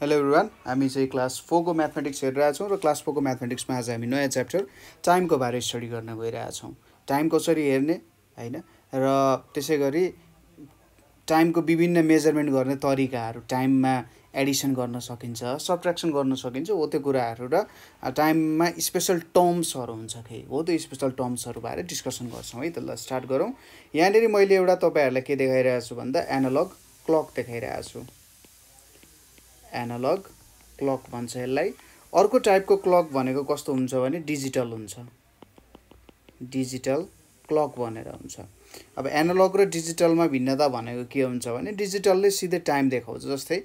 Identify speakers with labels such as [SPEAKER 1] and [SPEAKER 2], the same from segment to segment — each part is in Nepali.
[SPEAKER 1] हेलो एभ्रिवान हामी चाहिँ क्लास फोरको म्याथमेटिक्स हेरिरहेछौँ र क्लास फोरको म्याथमेटिक्समा आज हामी नयाँ च्याप्टर टाइमको बारे स्टडी गर्न गइरहेछौँ टाइम कसरी हेर्ने होइन र त्यसै गरी टाइमको विभिन्न मेजरमेन्ट गर्ने तरिकाहरू टाइममा एडिसन गर्न सकिन्छ सब्ट्र्याक्सन गर्न सकिन्छ हो त्यो कुराहरू र टाइममा स्पेसल टर्म्सहरू हुन्छ कि हो त्यो स्पेसल टर्म्सहरूबारे डिस्कसन गर्छौँ है त ल स्टार्ट गरौँ यहाँनिर मैले एउटा तपाईँहरूलाई के देखाइरहेको छु भन्दा एनालग क्लक देखाइरहेको छु एनालग क्लक भन्छ यसलाई अर्को टाइपको क्लक भनेको कस्तो हुन्छ भने डिजिटल हुन्छ डिजिटल क्लक भनेर हुन्छ अब एनालग र डिजिटलमा भिन्नता भनेको के हुन्छ भने डिजिटलले सिधै टाइम देखाउँछ जस्तै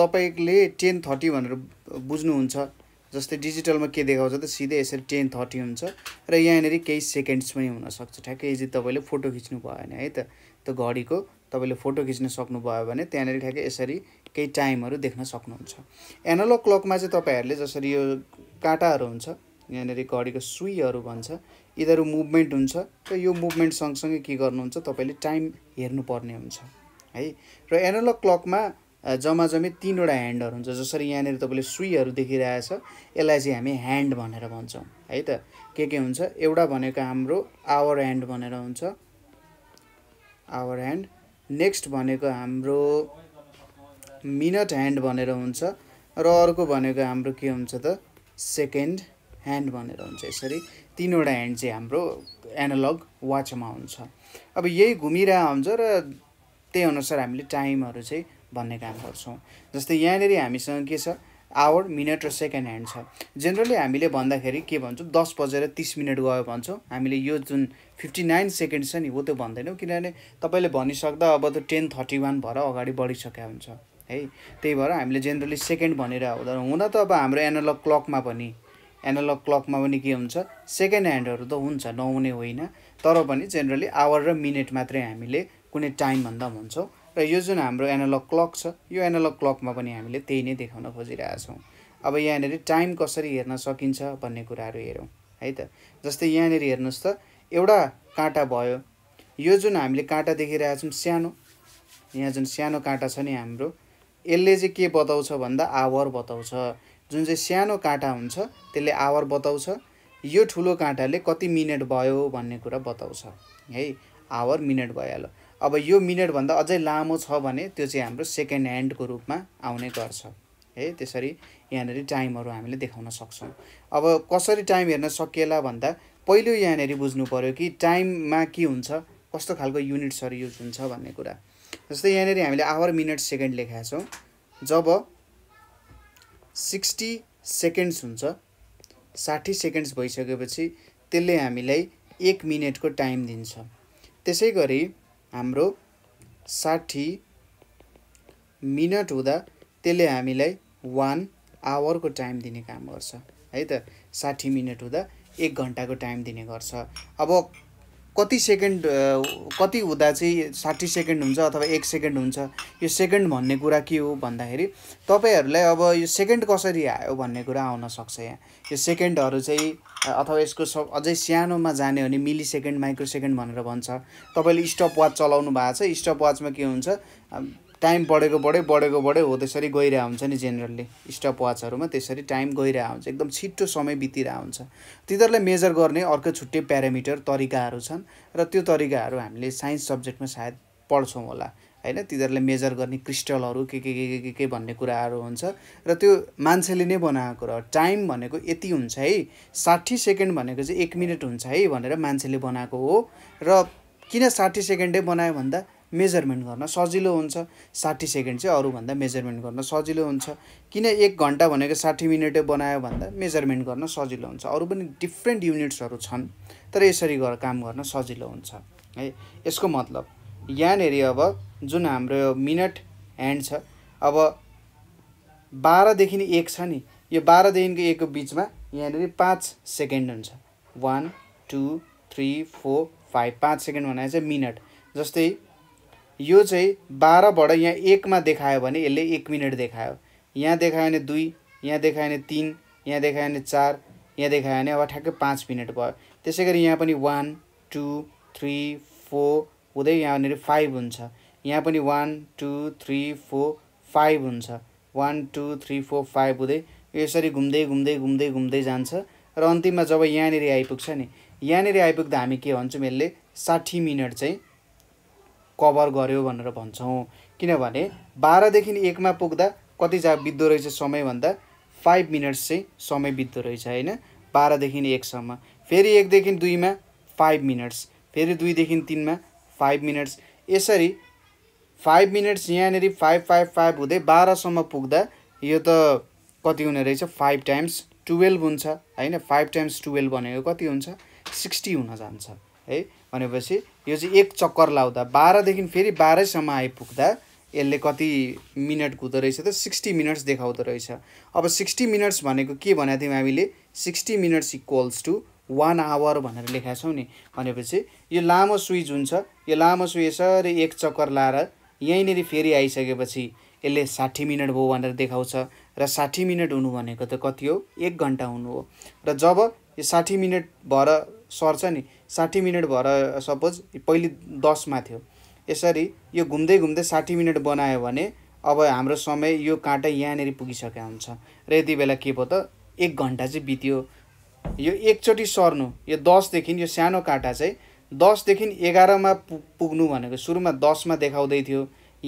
[SPEAKER 1] तपाईँले टेन थर्टी भनेर बुझ्नुहुन्छ जस्तै डिजिटलमा के देखाउँछ त सिधै यसरी टेन थर्टी हुन्छ र यहाँनिर केही सेकेन्ड्स पनि हुनसक्छ ठ्याक्कै यदि तपाईँले फोटो खिच्नु भयो भने है त त्यो घडीको तपाईँले फोटो खिच्न सक्नुभयो भने त्यहाँनिर ठ्याक्कै यसरी केही टाइमहरू देख्न सक्नुहुन्छ एनालग क्लकमा चाहिँ तपाईँहरूले जसरी यो काँटाहरू हुन्छ यहाँनिर घडीको सुईहरू भन्छ यिनीहरू मुभमेन्ट हुन्छ र यो मुभमेन्ट सँगसँगै के गर्नुहुन्छ तपाईँले टाइम हेर्नुपर्ने हुन्छ है र एनालग क्लकमा जम्मा जम्मी तिनवटा ह्यान्डहरू हुन्छ जसरी यहाँनिर तपाईँले सुईहरू देखिरहेछ यसलाई चाहिँ हामी ह्यान्ड भनेर भन्छौँ है त के के हुन्छ एउटा भनेको हाम्रो आवर ह्यान्ड भनेर हुन्छ आवर ह्यान्ड नेक्स्ट भनेको हाम्रो मिनट ह्यान्ड भनेर हुन्छ र अर्को भनेको हाम्रो के हुन्छ त सेकेन्ड ह्यान्ड भनेर हुन्छ यसरी तिनवटा ह्यान्ड चाहिँ हाम्रो एनालग वाचमा हुन्छ अब यही घुमिरहेको हुन्छ र त्यही अनुसार हामीले टाइमहरू चाहिँ भन्ने काम गर्छौँ जस्तै यहाँनिर हामीसँग के छ आवर मिनट र सेकेन्ड ह्यान्ड छ जेनरली हामीले भन्दाखेरि के भन्छौँ दस बजेर तिस मिनट गयो भन्छौँ हामीले यो जुन फिफ्टी नाइन सेकेन्ड छ नि हो त्यो भन्दैनौँ किनभने तपाईँले भनिसक्दा अब त टेन थर्टी वान भएर अगाडि बढिसकेका हुन्छ है त्यही भएर हामीले जेनरली सेकेन्ड भनेर हुँदा हुँदा त अब हाम्रो एनालग क्लकमा पनि एनालग क्लकमा पनि के हुन्छ सेकेन्ड ह्यान्डहरू त हुन्छ नहुने होइन तर पनि जेनरली आवर र मिनट मात्रै हामीले कुनै टाइम भन्दा भन्छौँ र यो जुन हाम्रो एनालग क्लक छ यो एनालग क्लकमा पनि हामीले त्यही नै देखाउन खोजिरहेछौँ अब यहाँनिर टाइम कसरी हेर्न सकिन्छ भन्ने कुराहरू हेरौँ है त जस्तै यहाँनिर हेर्नुहोस् त एउटा काँटा भयो यो जुन हामीले काँटा देखिरहेछौँ सानो यहाँ जुन सानो काँटा छ नि हाम्रो यसले चाहिँ के बताउँछ भन्दा आवर बताउँछ जुन चाहिँ सानो काँटा हुन्छ त्यसले आवर बताउँछ यो ठुलो काँटाले कति मिनट भयो भन्ने कुरा बताउँछ है आवर मिनट भइहाल्यो अब यो मिनटभन्दा अझै लामो छ भने त्यो चाहिँ हाम्रो सेकेन्ड ह्यान्डको रूपमा आउने गर्छ है त्यसरी यहाँनिर टाइमहरू हामीले देखाउन सक्छौँ अब कसरी टाइम हेर्न सकिएला भन्दा पहिलो यहाँनिर बुझ्नु पऱ्यो कि टाइममा के हुन्छ कस्तो खालको युनिट्सहरू युज हुन्छ भन्ने कुरा जस्तै यहाँनिर हामीले आवर मिनट सेकेन्ड लेखाएको छौँ जब सिक्सटी सेकेन्ड्स हुन्छ साठी सेकेन्ड्स भइसकेपछि त्यसले हामीलाई एक मिनटको टाइम दिन्छ त्यसै गरी हाम्रो साठी मिनट हुँदा त्यसले हामीलाई वान आवरको टाइम दिने काम गर्छ है त साठी मिनट हुँदा एक घन्टाको टाइम दिने गर्छ अब कति सेकेन्ड कति हुँदा चाहिँ साठी सेकेन्ड हुन्छ अथवा एक सेकेन्ड हुन्छ यो सेकेन्ड भन्ने कुरा के हो भन्दाखेरि तपाईँहरूलाई अब यो सेकेन्ड कसरी आयो भन्ने कुरा आउन सक्छ यहाँ यो सेकेन्डहरू चाहिँ अथवा यसको स अझै सानोमा जाने हो भने मिली सेकेन्ड माइक्रो सेकेन्ड भनेर भन्छ तपाईँले स्टप वाच चलाउनु भएको छ स्टप वाचमा के हुन्छ टाइम बढेको बढै बढेको बढै हो त्यसरी गइरहेको हुन्छ नि जेनरली स्टप वाचहरूमा त्यसरी टाइम गइरहेको हुन्छ एकदम छिटो समय बितिरहेको हुन्छ तिनीहरूलाई मेजर गर्ने अर्कै छुट्टै प्यारामिटर तरिकाहरू छन् र त्यो तरिकाहरू हामीले साइन्स सब्जेक्टमा सायद पढ्छौँ होला होइन तिनीहरूले मेजर गर्ने क्रिस्टलहरू के के के के के भन्ने कुराहरू हुन्छ र त्यो मान्छेले नै बनाएको र टाइम भनेको यति हुन्छ है साठी सेकेन्ड भनेको चाहिँ एक मिनट हुन्छ है भनेर मान्छेले बनाएको हो र किन साठी सेकेन्डै बनायो भन्दा मेजरमेन्ट गर्न सजिलो हुन्छ साठी सेकेन्ड चाहिँ अरूभन्दा मेजरमेन्ट गर्न सजिलो हुन्छ किन एक घन्टा भनेको साठी मिनटै बनायो भन्दा मेजरमेन्ट गर्न सजिलो हुन्छ अरू पनि डिफ्रेन्ट युनिट्सहरू छन् तर यसरी गर काम गर्न सजिलो हुन्छ है यसको मतलब यहाँनिर अब जुन हाम्रो यो मिनट ह्यान्ड छ अब बाह्रदेखि एक छ नि यो बाह्रदेखिको एकको बिचमा यहाँनिर पाँच सेकेन्ड हुन्छ one two three four five पाँच सेकेन्ड भनेको चाहिँ मिनट जस्तै यो चाहिँ बाह्रबाट यहाँ एकमा देखायो भने यसले एक मिनट देखायो यहाँ देखायो भने दुई यहाँ देखायो भने तिन यहाँ देखायो भने चार यहाँ देखायो भने अब ठ्याक्कै पाँच मिनट भयो त्यसै गरी यहाँ पनि वान टू थ्री फोर हुँदै यहाँनिर फाइभ हुन्छ यहाँ पनि one two three four five हुन्छ one two three four five हुँदै यसरी घुम्दै घुम्दै घुम्दै घुम्दै जान्छ र अन्तिममा जब यहाँनिर आइपुग्छ नि यहाँनिर आइपुग्दा हामी के भन्छौँ यसले साठी मिनट चाहिँ कभर गर्यो भनेर भन्छौँ किनभने बाह्रदेखि एकमा पुग्दा कति जा बित्दो रहेछ समय भन्दा फाइभ मिनट्स चाहिँ समय बित्दो रहेछ होइन बाह्रदेखि एकसम्म फेरि एकदेखि दुईमा फाइभ मिनट्स फेरि दुईदेखि तिनमा फाइभ मिनट्स यसरी फाइभ मिनट्स यहाँनिर फाइभ फाइभ फाइभ हुँदै बाह्रसम्म पुग्दा यो त कति हुने रहेछ फाइभ टाइम्स टुवेल्भ हुन्छ होइन फाइभ टाइम्स टुवेल्भ भनेको कति हुन्छ सिक्सटी हुन जान्छ है भनेपछि यो चाहिँ एक चक्कर लाउँदा बाह्रदेखि फेरि बाह्रैसम्म आइपुग्दा यसले कति मिनट हुँदो रहेछ त सिक्सटी मिनट्स देखाउँदो रहेछ अब सिक्सटी मिनट्स भनेको के भनेको थियौँ हामीले sixty minutes equals to one hour भनेर लेखाएको छौँ नि भनेपछि यो लामो सुई जुन छ यो लामो सुई यसरी एक चक्कर लाएर यहीँनिर फेरि आइसकेपछि यसले साठी मिनट भयो भनेर देखाउँछ र साठी मिनट हुनु भनेको त कति हो एक घन्टा हुनु हो र जब यो साठी मिनट भएर सर्छ नि साठी मिनट भएर सपोज पहिले दसमा थियो यसरी यो घुम्दै घुम्दै साठी मिनट बनायो भने अब हाम्रो समय यो काँटा यहाँनिर पुगिसकेको हुन्छ र यति बेला के भयो त एक घन्टा चाहिँ बित्यो यो एकचोटि सर्नु यो दसदेखि यो सानो काँटा चाहिँ दसदेखि एघारमा पु पुग्नु भनेको सुरुमा दसमा देखाउँदै थियो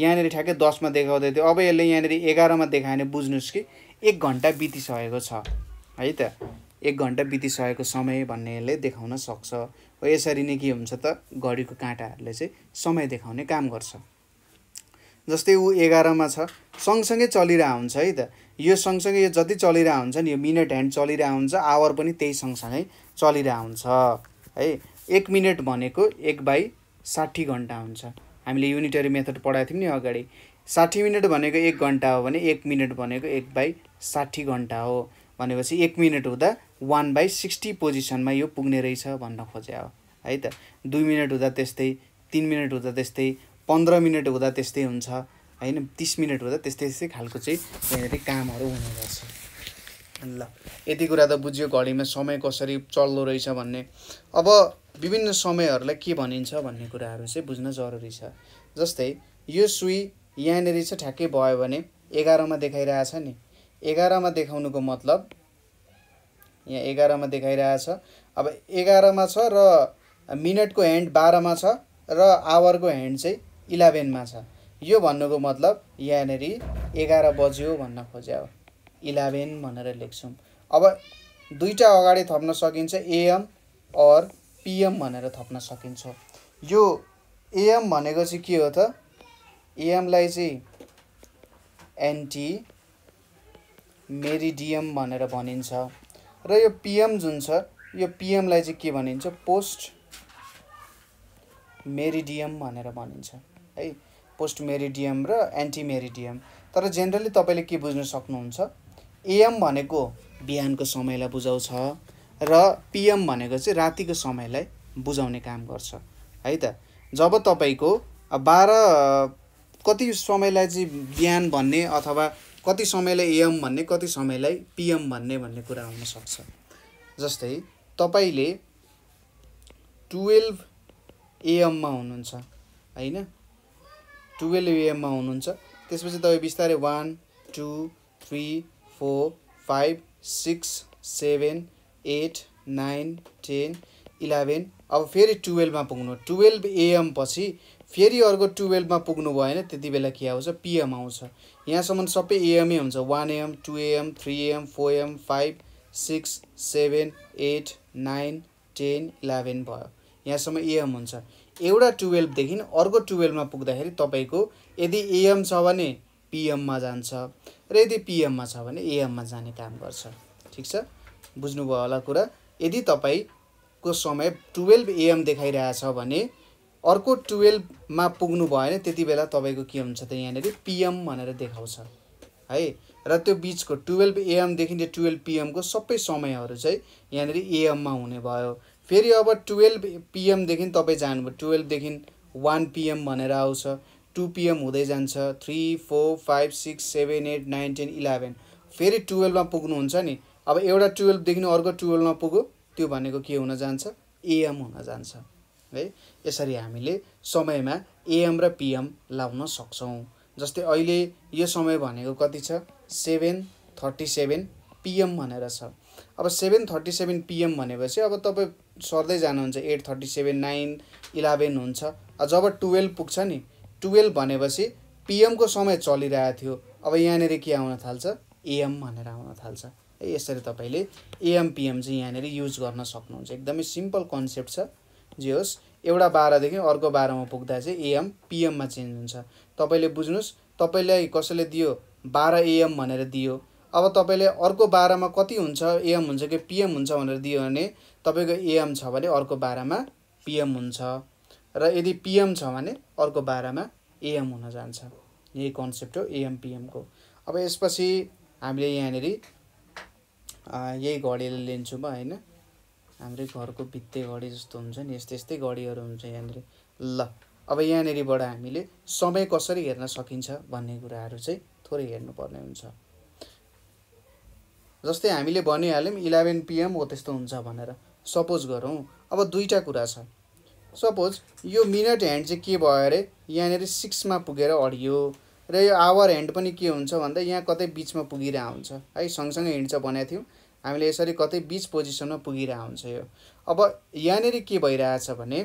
[SPEAKER 1] यहाँनिर ठ्याक्कै दसमा देखाउँदै थियो अब यसले यहाँनिर एघारमा देखायो भने बुझ्नुहोस् कि एक घन्टा बितिसकेको छ है त एक घन्टा बितिसकेको समय भन्नेले देखाउन सक्छ हो यसरी नै के हुन्छ त घडीको काँटाहरूले चाहिँ समय देखाउने काम गर्छ जस्तै ऊ एघारमा छ सँगसँगै चलिरह हुन्छ है त यो सँगसँगै यो जति चलिरह हुन्छ नि यो मिनट ह्यान्ड चलिरह हुन्छ आवर पनि त्यही सँगसँगै चलिरह हुन्छ है एक मिनट भनेको एक बाई साठी घन्टा हुन्छ हामीले युनिटरी मेथड पढाएको थियौँ नि अगाडि साठी मिनट भनेको एक घन्टा हो भने एक मिनट भनेको एक बाई साठी घन्टा हो भनेपछि एक मिनट हुँदा वान बाई सिक्सटी पोजिसनमा यो पुग्ने रहेछ भन्न खोजे हो है त दुई मिनट हुँदा त्यस्तै तिन मिनट हुँदा त्यस्तै पन्ध्र मिनट हुँदा त्यस्तै हुन्छ होइन तिस मिनट हुँदा त्यस्तै त्यस्तै खालको चाहिँ त्यहाँनिर कामहरू हुने गर्छ ल यति कुरा त बुझ्यो घडीमा समय कसरी चल्दो रहेछ भन्ने अब विभिन्न समयहरूलाई के भनिन्छ भन्ने कुराहरू चाहिँ बुझ्न जरुरी छ जस्तै यो सुई यहाँनिर चाहिँ ठ्याक्कै भयो भने एघारमा देखाइरहेछ नि एघारमा देखाउनुको मतलब यहाँ एघारमा देखाइरहेछ अब एघारमा छ र मिनटको ह्यान्ड बाह्रमा छ र आवरको ह्यान्ड चाहिँ इलेभेनमा छ यो भन्नुको मतलब यहाँनिर एघार बज्यो भन्न खोज्या हो इलेभेन भनेर लेख्छौँ अब दुईवटा अगाडि थप्न सकिन्छ एएम अर पिएम भनेर थप्न सकिन्छ यो एएम भनेको चाहिँ के हो त एएमलाई चाहिँ एन्टी मेरिडियम भनेर भनिन्छ र यो पिएम जुन छ यो पिएमलाई चाहिँ के भनिन्छ पोस्ट मेरिडियम भनेर भनिन्छ है पोस्ट मेरिडियम र एन्टी मेरिडियम तर जेनरली तपाईँले के बुझ्न सक्नुहुन्छ एएम भनेको बिहानको समयलाई बुझाउँछ र पिएम भनेको चाहिँ रातिको समयलाई बुझाउने काम गर्छ है त जब तपाईँको बाह्र कति समयलाई चाहिँ बिहान भन्ने अथवा कति समयलाई एएम भन्ने कति समयलाई पिएम भन्ने भन्ने कुरा हुनसक्छ जस्तै तपाईँले टुवेल्भ एएममा हुनुहुन्छ होइन टुवेल्भ एएममा हुनुहुन्छ त्यसपछि तपाईँ बिस्तारै one two three four five six seven eight nine ten eleven अब फेरि टुवेल्भमा पुग्नु टुवेल्भ एएम पछि फेरि अर्को टुवेल्भमा पुग्नु भयो होइन त्यति बेला के आउँछ पिएम आउँछ यहाँसम्म सबै एएमै हुन्छ one AM two AM three AM four AM five six seven eight nine ten eleven भयो यहाँसम्म एएम हुन्छ एउटा टुवेल्भदेखि अर्को टुवेल्भमा पुग्दाखेरि तपाईँको यदि एएम छ भने पिएममा जान्छ र यदि पिएममा छ भने एएममा जाने काम गर्छ ठिक छ बुझ्नुभयो होला कुरा यदि तपाईँको समय टुवेल्भ एएम देखाइरहेछ भने अर्को टुवेल्भमा पुग्नु भयो भने त्यति बेला तपाईँको के हुन्छ त यहाँनिर पिएम भनेर देखाउँछ है र त्यो बिचको टुवेल्भ एएमदेखि लिएर टुवेल्भ पिएमको सबै समयहरू चाहिँ यहाँनिर एएममा हुने भयो फेरि अब टुवेल्भ पिएमदेखि तपाईँ जानुभयो टुवेल्भदेखि वान पिएम भनेर आउँछ टु पिएम हुँदै जान्छ three four five six seven eight nine ten eleven फेरि टुवेल्भमा पुग्नुहुन्छ नि अब एउटा टुवेल्भदेखि अर्को टुवेल्भमा पुग्यो त्यो भनेको के हुन जान्छ एएम हुन जान्छ है यसरी हामीले समयमा एएम र पिएम लाउन सक्छौँ जस्तै अहिले यो समय भनेको कति छ सेभेन थर्टी सेभेन पिएम भनेर छ अब सेभेन थर्टी सेभेन पिएम भनेपछि अब तपाईँ सर्दै जानुहुन्छ eight thirty seven nine eleven हुन्छ जब टुवेल्भ पुग्छ नि टुवेल्भ भनेपछि पिएमको समय चलिरहेको थियो अब यहाँनिर के आउन थाल्छ एएम भनेर आउन थाल्छ है यसरी तपाईँले एएम पिएम चाहिँ यहाँनिर युज गर्न सक्नुहुन्छ एकदमै सिम्पल कन्सेप्ट छ जे होस् एउटा बाह्रदेखि अर्को बाह्रमा पुग्दा चाहिँ एएम पिएममा चेन्ज हुन्छ तपाईँले बुझ्नुहोस् तपाईँलाई कसैले दियो बाह्र एएम भनेर दियो अब तपाईँले अर्को बाह्रमा कति हुन्छ एएम हुन्छ कि पिएम हुन्छ भनेर दियो भने तपाईँको एएम छ भने अर्को बाह्रमा पिएम हुन्छ र यदि पिएम छ भने अर्को बाह्रमा एएम हुन जान्छ यही कन्सेप्ट हो एएम पिएमको अब यसपछि हामीले यहाँनिर यही घडीले लिन्छौँ होइन हाम्रै घरको भित्ते घडी जस्तो हुन्छ नि यस्तै यस्तै घडीहरू हुन्छ यहाँनिर ल अब यहाँनिरबाट हामीले समय कसरी हेर्न सकिन्छ भन्ने कुराहरू चाहिँ थोरै हेर्नुपर्ने हुन्छ जस्तै हामीले भनिहाल्यौँ इलेभेन पिएम हो त्यस्तो हुन्छ भनेर सपोज गरौँ अब दुईवटा कुरा छ सपोज यो मिनट ह्यान्ड चाहिँ के भयो अरे यहाँनिर सिक्समा पुगेर अडियो र यो आवर ह्यान्ड पनि के हुन्छ भन्दा यहाँ कतै बिचमा पुगिरहेको हुन्छ है सँगसँगै हिँड्छ भनेको थियौँ हामीले यसरी कतै बिच पोजिसनमा पुगिरहेको हुन्छ यो अब यहाँनिर के भइरहेछ भने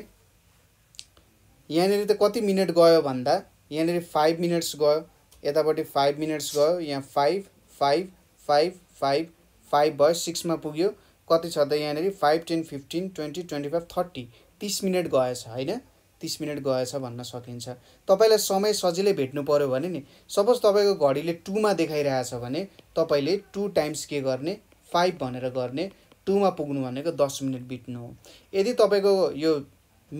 [SPEAKER 1] यहाँनिर त कति मिनट गयो भन्दा यहाँनिर फाइभ मिनट्स गयो यतापट्टि फाइभ मिनट्स गयो यहाँ five five five five five भयो सिक्समा पुग्यो कति छ त यहाँनिर five ten fifteen twenty twenty five thirty तिस मिनट गएछ होइन तिस मिनट गएछ भन्न सकिन्छ तपाईँलाई समय सजिलै भेट्नु पऱ्यो भने नि सपोज तपाईँको घडीले टूमा देखाइरहेछ भने तपाईँले टू टाइम्स के गर्ने फाइभ भनेर गर्ने टूमा पुग्नु भनेको दस मिनट बित्नु हो यदि तपाईँको यो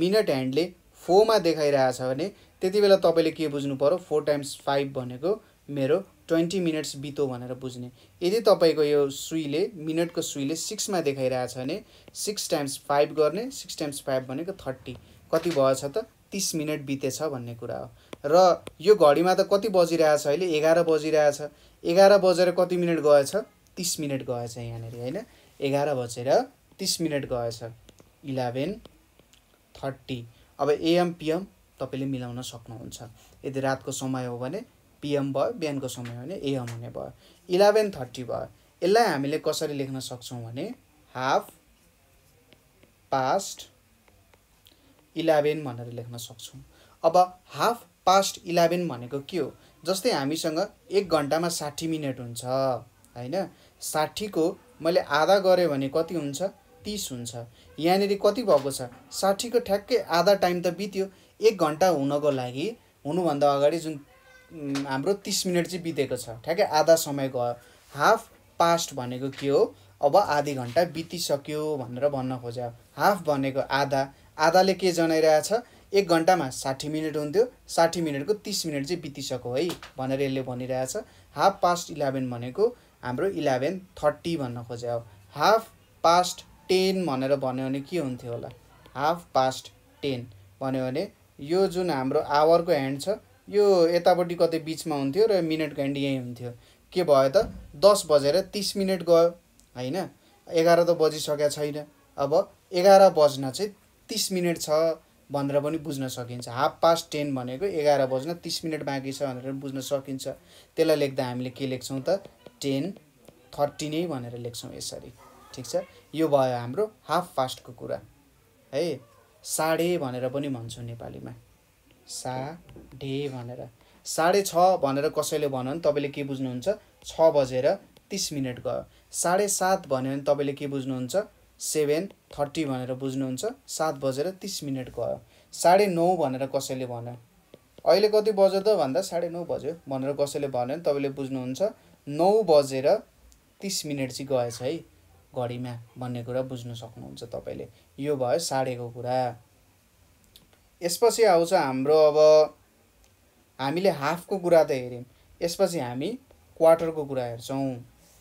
[SPEAKER 1] मिनट ह्यान्डले फोरमा देखाइरहेछ भने त्यति बेला तपाईँले के बुझ्नु पऱ्यो फोर टाइम्स फाइभ भनेको मेरो ट्वेन्टी मिनट्स बितो भनेर बुझ्ने यदि तपाईँको यो सुईले मिनटको सुईले सिक्समा देखाइरहेछ भने सिक्स टाइम्स फाइभ गर्ने सिक्स टाइम्स फाइभ भनेको थर्टी कति भएछ त तिस मिनट बितेछ भन्ने कुरा हो र यो घडीमा त कति बजिरहेछ अहिले एघार बजिरहेछ एघार बजेर कति मिनट गएछ तिस मिनट गएछ यहाँनिर होइन एघार बजेर तिस मिनट गएछ इलेभेन थर्टी अब एएम पिएम तपाईँले मिलाउन सक्नुहुन्छ यदि रातको समय हो भने पिएम भयो बिहानको समय हो भने एएम हुने भयो इलेभेन थर्टी भयो यसलाई हामीले कसरी लेख्न सक्छौँ भने हाफ पास्ट इलेभेन भनेर लेख्न सक्छौँ अब हाफ पास्ट इलेभेन भनेको के हो जस्तै हामीसँग एक घन्टामा साठी मिनट हुन्छ होइन साठीको मैले आधा गरेँ भने कति हुन्छ तिस हुन्छ यहाँनिर कति भएको छ साठीको ठ्याक्कै आधा टाइम त बित्यो एक घन्टा हुनको लागि हुनुभन्दा अगाडि जुन हाम्रो तिस मिनट चाहिँ बितेको छ ठ्याक्कै आधा समय गयो हाफ पास्ट भनेको के हो अब आधी घन्टा बितिसक्यो भनेर भन्न खोज्यो हाफ भनेको आधा आधाले के जनाइरहेछ एक घन्टामा साठी मिनट हुन्थ्यो साठी मिनटको तिस मिनट चाहिँ बितिसक्यो है भनेर यसले भनिरहेछ हाफ पास्ट इलेभेन भनेको हाम्रो इलेभेन थर्टी भन्न खोजे हो हाफ पास्ट टेन भनेर भन्यो भने के हुन्थ्यो होला हाफ पास्ट टेन भन्यो भने यो जुन हाम्रो आवरको ह्यान्ड छ यो यतापट्टि कतै बिचमा हुन्थ्यो र मिनटको ह्यान्ड यहीँ हुन्थ्यो के भयो त दस बजेर तिस मिनट गयो होइन एघार त बजिसकेका छैन अब एघार बज्न चाहिँ तिस मिनट छ भनेर पनि बुझ्न सकिन्छ हाफ पास्ट टेन भनेको एघार बज्न तिस मिनट बाँकी छ भनेर बुझ्न सकिन्छ त्यसलाई लेख्दा हामीले के लेख्छौँ त टेन थर्टी नै भनेर लेख्छौँ यसरी ठिक छ यो भयो हाम्रो हाफ फास्टको कुरा है साढे भनेर पनि भन्छौँ नेपालीमा साढे भनेर साढे छ भनेर कसैले भन्यो भने तपाईँले के बुझ्नुहुन्छ छ बजेर तिस मिनट गयो साढे सात भन्यो भने तपाईँले के बुझ्नुहुन्छ सेभेन थर्टी भनेर बुझ्नुहुन्छ सात बजेर तिस मिनट गयो साढे नौ भनेर कसैले भन्यो अहिले कति बज्यो त भन्दा साढे नौ बज्यो भनेर कसैले भन्यो भने तपाईँले बुझ्नुहुन्छ नौ बजेर तिस मिनट चाहिँ गएछ है घडीमा भन्ने कुरा बुझ्न सक्नुहुन्छ तपाईँले यो भयो साढेको कुरा यसपछि आउँछ हाम्रो अब हामीले हाफको कुरा त हेऱ्यौँ यसपछि हामी क्वार्टरको कुरा हेर्छौँ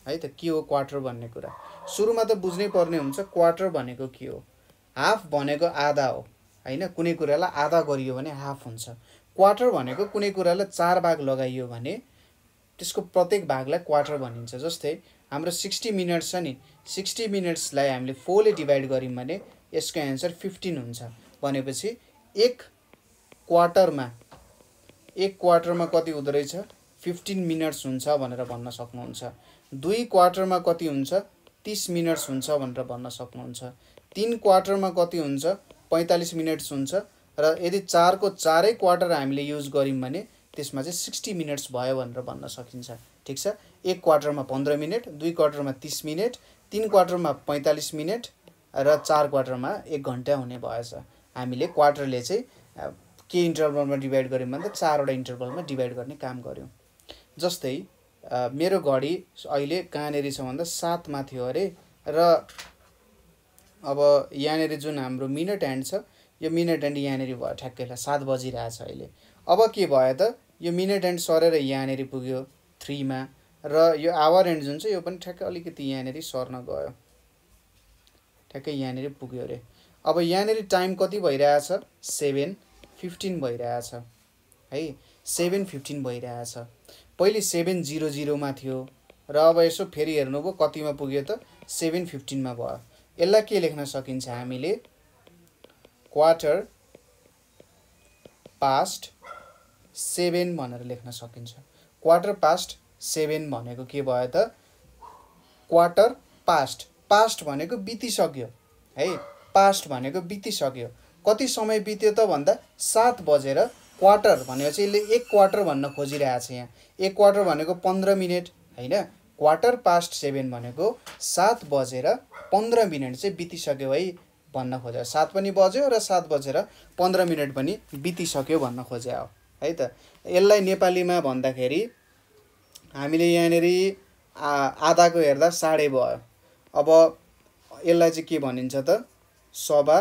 [SPEAKER 1] है त के हो क्वार्टर भन्ने कुरा सुरुमा त बुझ्नै पर्ने हुन्छ क्वार्टर भनेको के हो हाफ भनेको आधा हो होइन कुनै कुरालाई आधा गरियो भने हाफ हुन्छ क्वार्टर भनेको कुनै कुरालाई चार भाग लगाइयो भने त्यसको प्रत्येक भागलाई क्वार्टर भनिन्छ जस्तै हाम्रो सिक्सटी मिनट्स छ नि सिक्सटी मिनट्सलाई हामीले फोरले डिभाइड गऱ्यौँ भने यसको एन्सर फिफ्टिन हुन्छ भनेपछि एक क्वार्टरमा एक क्वार्टरमा कति हुँदो रहेछ फिफ्टिन मिनट्स हुन्छ भनेर भन्न सक्नुहुन्छ दुई क्वार्टरमा कति हुन्छ तिस मिनट्स हुन्छ भनेर भन्न सक्नुहुन्छ तिन क्वार्टरमा कति हुन्छ पैँतालिस मिनट्स हुन्छ र यदि चारको चारै क्वार्टर हामीले युज गऱ्यौँ भने त्यसमा चाहिँ सिक्सटी मिनट्स भयो भनेर भन्न सकिन्छ ठिक छ एक क्वार्टरमा पन्ध्र मिनट दुई क्वार्टरमा तिस मिनट तिन क्वार्टरमा पैँतालिस मिनट र चार क्वार्टरमा एक घन्टा हुने भएछ हामीले क्वार्टरले चाहिँ के इन्टरभलमा डिभाइड गऱ्यौँ त चारवटा इन्टरभलमा डिभाइड गर्ने काम गऱ्यौँ जस्तै मेरो घडी अहिले कहाँनिर छ भन्दा सातमा थियो अरे र अब यहाँनिर जुन हाम्रो मिनट ह्यान्ड छ यो मिनट ह्यान्ड यहाँनिर भयो ठ्याक्कै सात बजिरहेछ अहिले अब के भयो त यो मिनट एन्ड सरेर यहाँनिर पुग्यो थ्रीमा र यो आवर एन्ड जुन छ यो पनि ठ्याक्कै अलिकति यहाँनिर सर्न गयो ठ्याक्कै यहाँनिर पुग्यो अरे अब यहाँनिर टाइम कति भइरहेछ सेभेन फिफ्टिन भइरहेछ है सेभेन फिफ्टिन भइरहेछ पहिले सेभेन जिरो जिरोमा थियो र अब यसो फेरि हेर्नुभयो कतिमा पुग्यो त सेभेन फिफ्टिनमा भयो यसलाई के लेख्न सकिन्छ हामीले क्वार्टर पास्ट सेभेन भनेर लेख्न सकिन्छ क्वार्टर पास्ट सेभेन भनेको के भयो त क्वार्टर पास्ट पास्ट भनेको बितिसक्यो है पास्ट भनेको बितिसक्यो कति समय बित्यो त भन्दा सात बजेर क्वार्टर भनेपछि यसले एक क्वार्टर भन्न खोजिरहेको छ यहाँ एक क्वार्टर भनेको पन्ध्र मिनट होइन क्वार्टर पास्ट सेभेन भनेको सात बजेर पन्ध्र मिनट चाहिँ बितिसक्यो है भन्न खोज्यो सात पनि बज्यो र सात बजेर पन्ध्र मिनट पनि बितिसक्यो भन्न खोजे हो है त यसलाई नेपालीमा भन्दाखेरि हामीले यहाँनिर आधाको हेर्दा साढे भयो अब यसलाई चाहिँ के भनिन्छ त सभा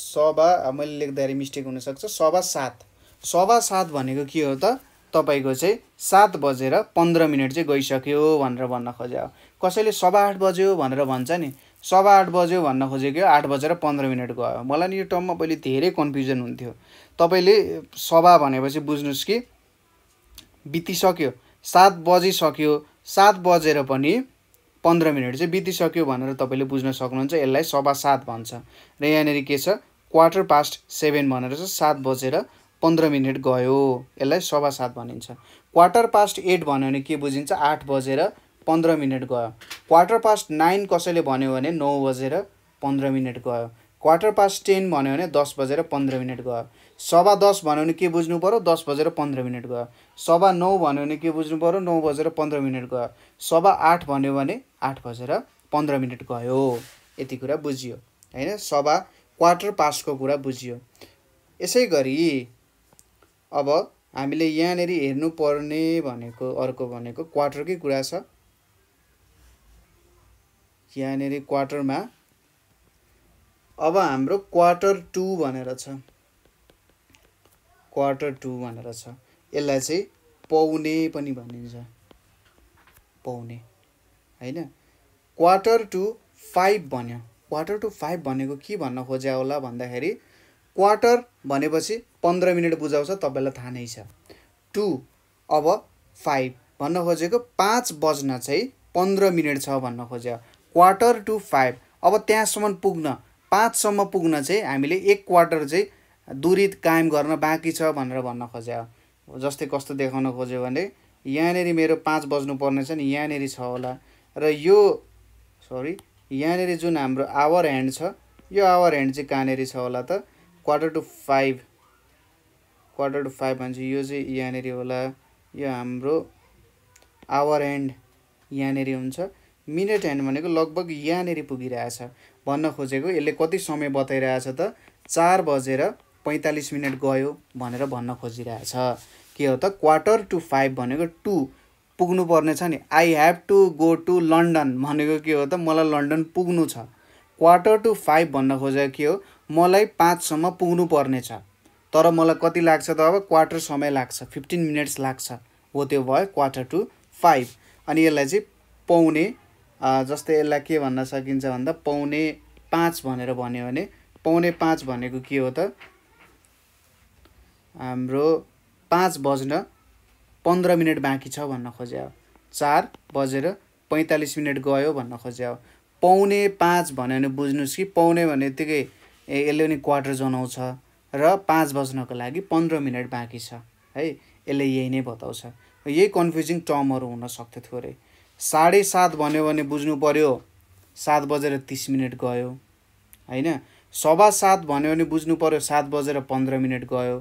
[SPEAKER 1] सभा मैले लेख्दाखेरि मिस्टेक हुनसक्छ सभा सात सभा सात भनेको के हो त तपाईँको चाहिँ सात बजेर पन्ध्र मिनट चाहिँ गइसक्यो भनेर भन्न खोजे हो कसैले सभा आठ बज्यो भनेर भन्छ नि सवा आठ बज्यो भन्न खोजेको आठ बजेर पन्ध्र मिनट गयो मलाई नि यो टर्ममा पहिले धेरै कन्फ्युजन हुन्थ्यो तपाईँले सभा भनेपछि बुझ्नुहोस् कि बितिसक्यो सात बजिसक्यो सात बजेर पनि पन्ध्र मिनट चाहिँ बितिसक्यो भनेर तपाईँले बुझ्न सक्नुहुन्छ यसलाई सभा सात भन्छ र यहाँनिर के छ क्वार्टर पास्ट सेभेन भनेर चाहिँ सात बजेर पन्ध्र मिनट गयो यसलाई सभा सात भनिन्छ क्वार्टर पास्ट एट भन्यो भने के बुझिन्छ आठ बजेर पन्ध्र मिनट गयो क्वार्टर पास्ट नाइन कसैले भन्यो भने नौ बजेर पन्ध्र मिनट गयो क्वार्टर पास्ट टेन भन्यो भने दस बजेर पन्ध्र मिनट गयो सभा दस भन्यो भने के बुझ्नु पऱ्यो दस बजेर पन्ध्र मिनट गयो सभा नौ भन्यो भने के बुझ्नु पऱ्यो नौ बजेर पन्ध्र मिनट गयो सभा आठ भन्यो भने आठ बजेर पन्ध्र मिनट गयो यति कुरा बुझियो होइन सभा क्वार्टर पास्टको कुरा बुझियो यसै गरी अब हामीले यहाँनिर हेर्नुपर्ने भनेको अर्को भनेको क्वार्टरकै कुरा छ यहाँनिर क्वार्टरमा अब हाम्रो क्वार्टर टू भनेर छ क्वार्टर टू भनेर छ यसलाई चाहिँ पौने पनि भनिन्छ पौने होइन क्वार्टर टू फाइभ भन्यो क्वार्टर टू फाइभ भनेको के भन्न खोज्या होला भन्दाखेरि क्वार्टर भनेपछि पन्ध्र मिनट बुझाउँछ तपाईँलाई थाहा नै छ टु अब फाइभ भन्न खोजेको पाँच बज्न चाहिँ पन्ध्र मिनट छ भन्न खोज्यो क्वार्टर टु फाइभ अब त्यहाँसम्म पुग्न पाँचसम्म पुग्न चाहिँ हामीले एक क्वार्टर चाहिँ दूरी कायम गर्न बाँकी छ भनेर भन्न खोज्यो जस्तै कस्तो देखाउन खोज्यो भने यहाँनिर मेरो पाँच बज्नुपर्ने छ नि यहाँनिर छ होला र यो सरी यहाँनिर जुन हाम्रो आवर ह्यान्ड छ यो आवर ह्यान्ड चाहिँ कहाँनिर छ होला त quarter to five quarter to five भन्छ यो चाहिँ यहाँनिर होला यो हाम्रो आवर ह्यान्ड यहाँनिर हुन्छ मिनेट ह्यान्ड भनेको लगभग यहाँनिर पुगिरहेछ भन्न खोजेको यसले कति समय बताइरहेछ त चार बजेर पैँतालिस मिनट गयो भनेर भन्न खोजिरहेछ के हो त क्वार्टर टु फाइभ भनेको टु पुग्नुपर्ने छ नि I have to go to London भनेको के हो त मलाई लन्डन पुग्नु छ क्वार्टर टु फाइभ भन्न खोजेको के हो मलाई पाँचसम्म पर्ने छ तर मलाई कति लाग्छ त अब क्वार्टर समय लाग्छ फिफ्टिन मिनट्स लाग्छ हो त्यो भयो क्वार्टर टु फाइभ अनि यसलाई चाहिँ पाउने जस्तै यसलाई के भन्न सकिन्छ भन्दा पाउने पाँच भनेर भन्यो भने पाउने पाँच भनेको के हो त हाम्रो पाँच बज्न पन्ध्र मिनट बाँकी छ भन्न खोज्या हो चार बजेर पैँतालिस मिनट गयो भन्न खोज्या हो पाउने पाँच भन्यो भने बुझ्नुहोस् कि पाउने भने यत्तिकै यसले पनि क्वार्टर जनाउँछ र पाँच बज्नको लागि पन्ध्र मिनट बाँकी छ है यसले यही नै बताउँछ यही कन्फ्युजिङ टर्महरू हुनसक्थ्यो थोरै साढे सात भन्यो भने बुझ्नु पऱ्यो सात बजेर तिस मिनट गयो होइन सभा सात भन्यो भने बुझ्नु पऱ्यो सात बजेर पन्ध्र मिनट गयो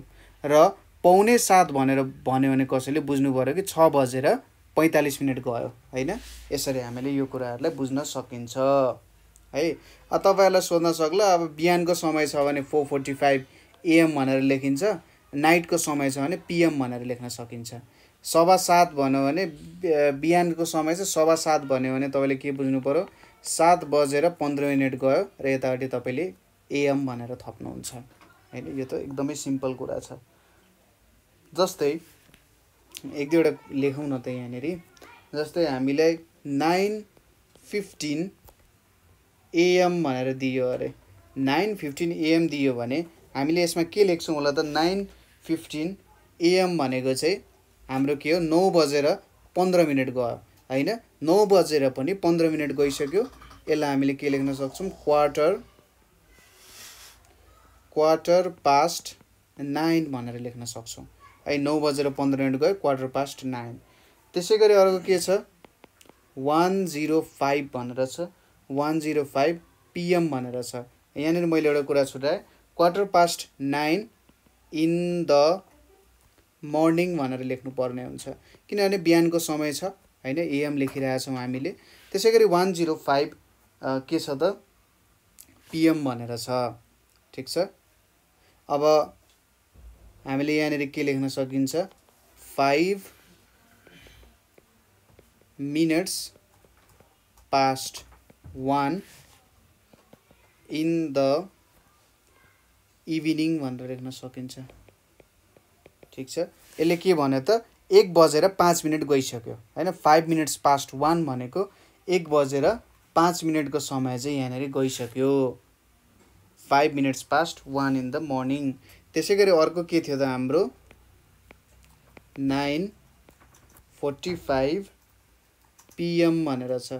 [SPEAKER 1] र पाउने सात भनेर भन्यो भने कसैले बुझ्नु पऱ्यो कि छ बजेर पैँतालिस मिनट गयो होइन यसरी हामीले यो कुराहरूलाई बुझ्न सकिन्छ है तपाईँहरूलाई सोध्न सक्ला अब बिहानको समय छ भने फोर फोर्टी फाइभ एएम भनेर लेखिन्छ नाइटको समय छ भने पिएम भनेर लेख्न सकिन्छ सवा सात भन्यो भने बिहानको समय चाहिँ सवा सात भन्यो भने तपाईँले के बुझ्नु पऱ्यो सात बजेर पन्ध्र मिनट गयो र यतापट्टि तपाईँले एएम भनेर थप्नुहुन्छ होइन यो त एकदमै सिम्पल कुरा छ जस्तै एक दुईवटा लेखौँ न त यहाँनिर जस्तै हामीलाई नाइन फिफ्टिन एएम भनेर दियो अरे नाइन फिफ्टिन एएम दियो भने हामीले यसमा के लेख्छौँ होला त नाइन फिफ्टिन एएम भनेको चाहिँ हाम्रो के हो नौ बजेर पन्ध्र मिनट गयो होइन नौ बजेर पनि पन्ध्र मिनट गइसक्यो यसलाई हामीले के लेख्न सक्छौँ क्वार्टर क्वार्टर पास्ट नाइन भनेर लेख्न सक्छौँ है नौ बजेर पन्ध्र मिनट गयो क्वार्टर पास्ट नाइन त्यसै गरी अर्को के छ वान जिरो फाइभ भनेर छ वान जिरो फाइभ पिएम भनेर छ यहाँनिर मैले एउटा कुरा छुट्याएँ quarter past nine in the morning भनेर लेख्नुपर्ने हुन्छ किनभने बिहानको समय छ होइन एएम लेखिरहेछौँ हामीले त्यसै गरी वान जिरो फाइभ के छ त पिएम भनेर छ ठिक छ अब हामीले यहाँनिर के लेख्न सकिन्छ five minutes past one in the evening भनेर लेख्न सकिन्छ ठिक छ यसले के भन्यो त एक बजेर पाँच मिनट गइसक्यो होइन फाइभ मिनट्स पास्ट वान भनेको एक बजेर पाँच मिनटको समय चाहिँ यहाँनिर गइसक्यो five minutes past one in the morning त्यसै गरी अर्को के थियो त हाम्रो नाइन फोर्टी फाइभ पिएम भनेर छ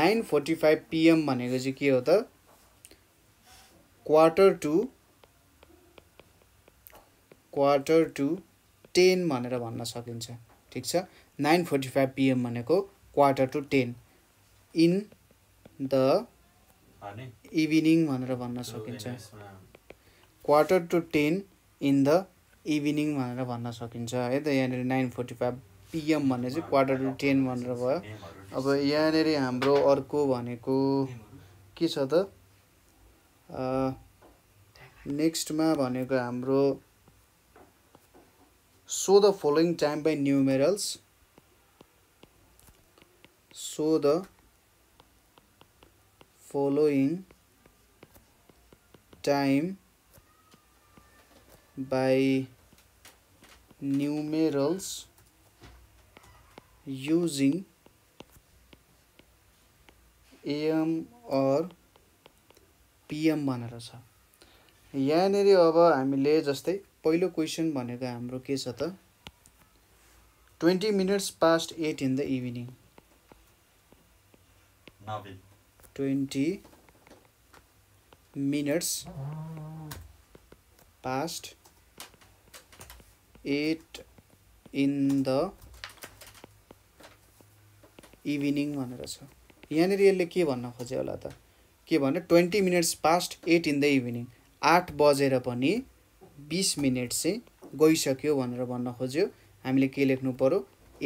[SPEAKER 1] नाइन फोर्टी फाइभ पिएम भनेको चाहिँ के हो त quarter to quarter to ten भनेर भन्न सकिन्छ ठिक छ नाइन फोर्टी फाइभ पिएम भनेको quarter to ten in the evening भनेर भन्न सकिन्छ quarter to ten in the evening भनेर भन्न सकिन्छ है त यहाँनिर नाइन फोर्टी फाइभ पिएम भने चाहिँ क्वार्टर टु टेन भनेर भयो अब यहाँनिर हाम्रो अर्को भनेको के छ त नेक्स्टमा भनेको हाम्रो show the following time by numerals show the following time by numerals using am or pm भनेर छ यहाँनिर अब हामीले जस्तै पहिलो क्वेसन भनेको हाम्रो के छ त twenty minutes past eight in the evening twenty minutes past eight in the evening भनेर छ यहाँनिर यसले के भन्न खोज्यो होला त के भन्यो twenty minutes past eight in the evening आठ बजेर पनि बिस मिनट चाहिँ गइसक्यो भनेर भन्न खोज्यो हामीले के लेख्नु पऱ्यो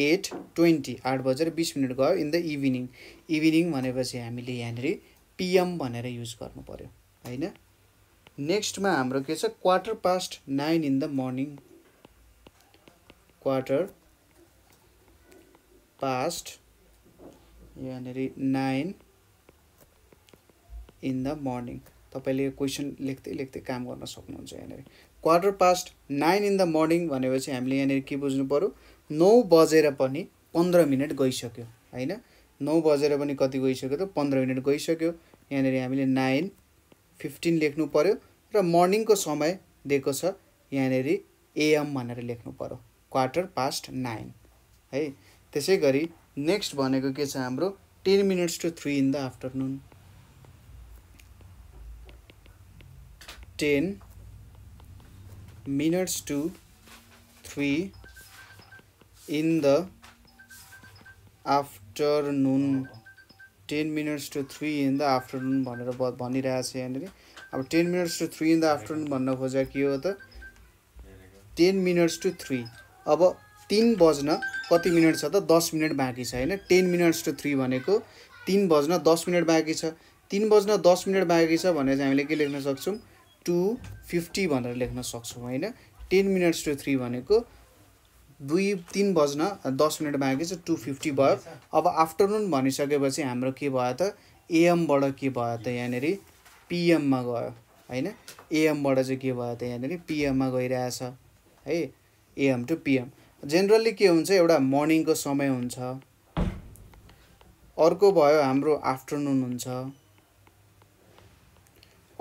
[SPEAKER 1] एट ट्वेन्टी आठ बजेर बिस मिनट गयो इन द इभिनिङ इभिनिङ भनेपछि हामीले यहाँनिर पिएम भनेर युज गर्नु पऱ्यो होइन नेक्स्टमा हाम्रो के छ quarter past nine in the morning quarter past यहाँनिर नाइन इन द मर्निङ तपाईँले क्वेसन लेख्दै लेख्दै काम गर्न सक्नुहुन्छ यहाँनिर quarter past nine in the morning भनेपछि हामीले यहाँनिर के बुझ्नु पऱ्यो नौ बजेर पनि पन्ध्र मिनट गइसक्यो होइन नौ बजेर पनि कति गइसक्यो त पन्ध्र मिनट गइसक्यो यहाँनिर हामीले नाइन फिफ्टिन लेख्नु पऱ्यो र मर्निङको समय दिएको छ यहाँनिर एएम भनेर लेख्नु पऱ्यो क्वार्टर पास्ट नाइन है त्यसै गरी नेक्स्ट भनेको के छ हाम्रो ten minutes to three in the afternoon ten minutes to 3 in the afternoon ten minutes to three in the afternoon भनेर भनिरहेको छ यहाँनिर अब ten minutes to three in the afternoon भन्न खोजेको के हो त टेन मिनट्स टु थ्री अब तिन बज्न कति मिनट छ त दस मिनट बाँकी छ होइन टेन मिनट्स टु थ्री भनेको तिन बज्न दस मिनट बाँकी छ तिन बज्न दस मिनट बाँकी छ भनेर चाहिँ हामीले के लेख्न सक्छौँ टु फिफ्टी भनेर लेख्न सक्छौँ होइन टेन मिनट्स टु थ्री भनेको दुई तिन बज्न दस मिनट बाँकी छ टु फिफ्टी भयो अब आफ्टरनुन भनिसकेपछि हाम्रो के भयो त एएमबाट के भयो त यहाँनिर पिएममा गयो होइन एएमबाट चाहिँ के भयो त यहाँनिर पिएममा गइरहेछ है एएम टु पिएम जेनरली के हुन्छ एउटा मर्निङको समय हुन्छ अर्को भयो हाम्रो आफ्टरनुन हुन्छ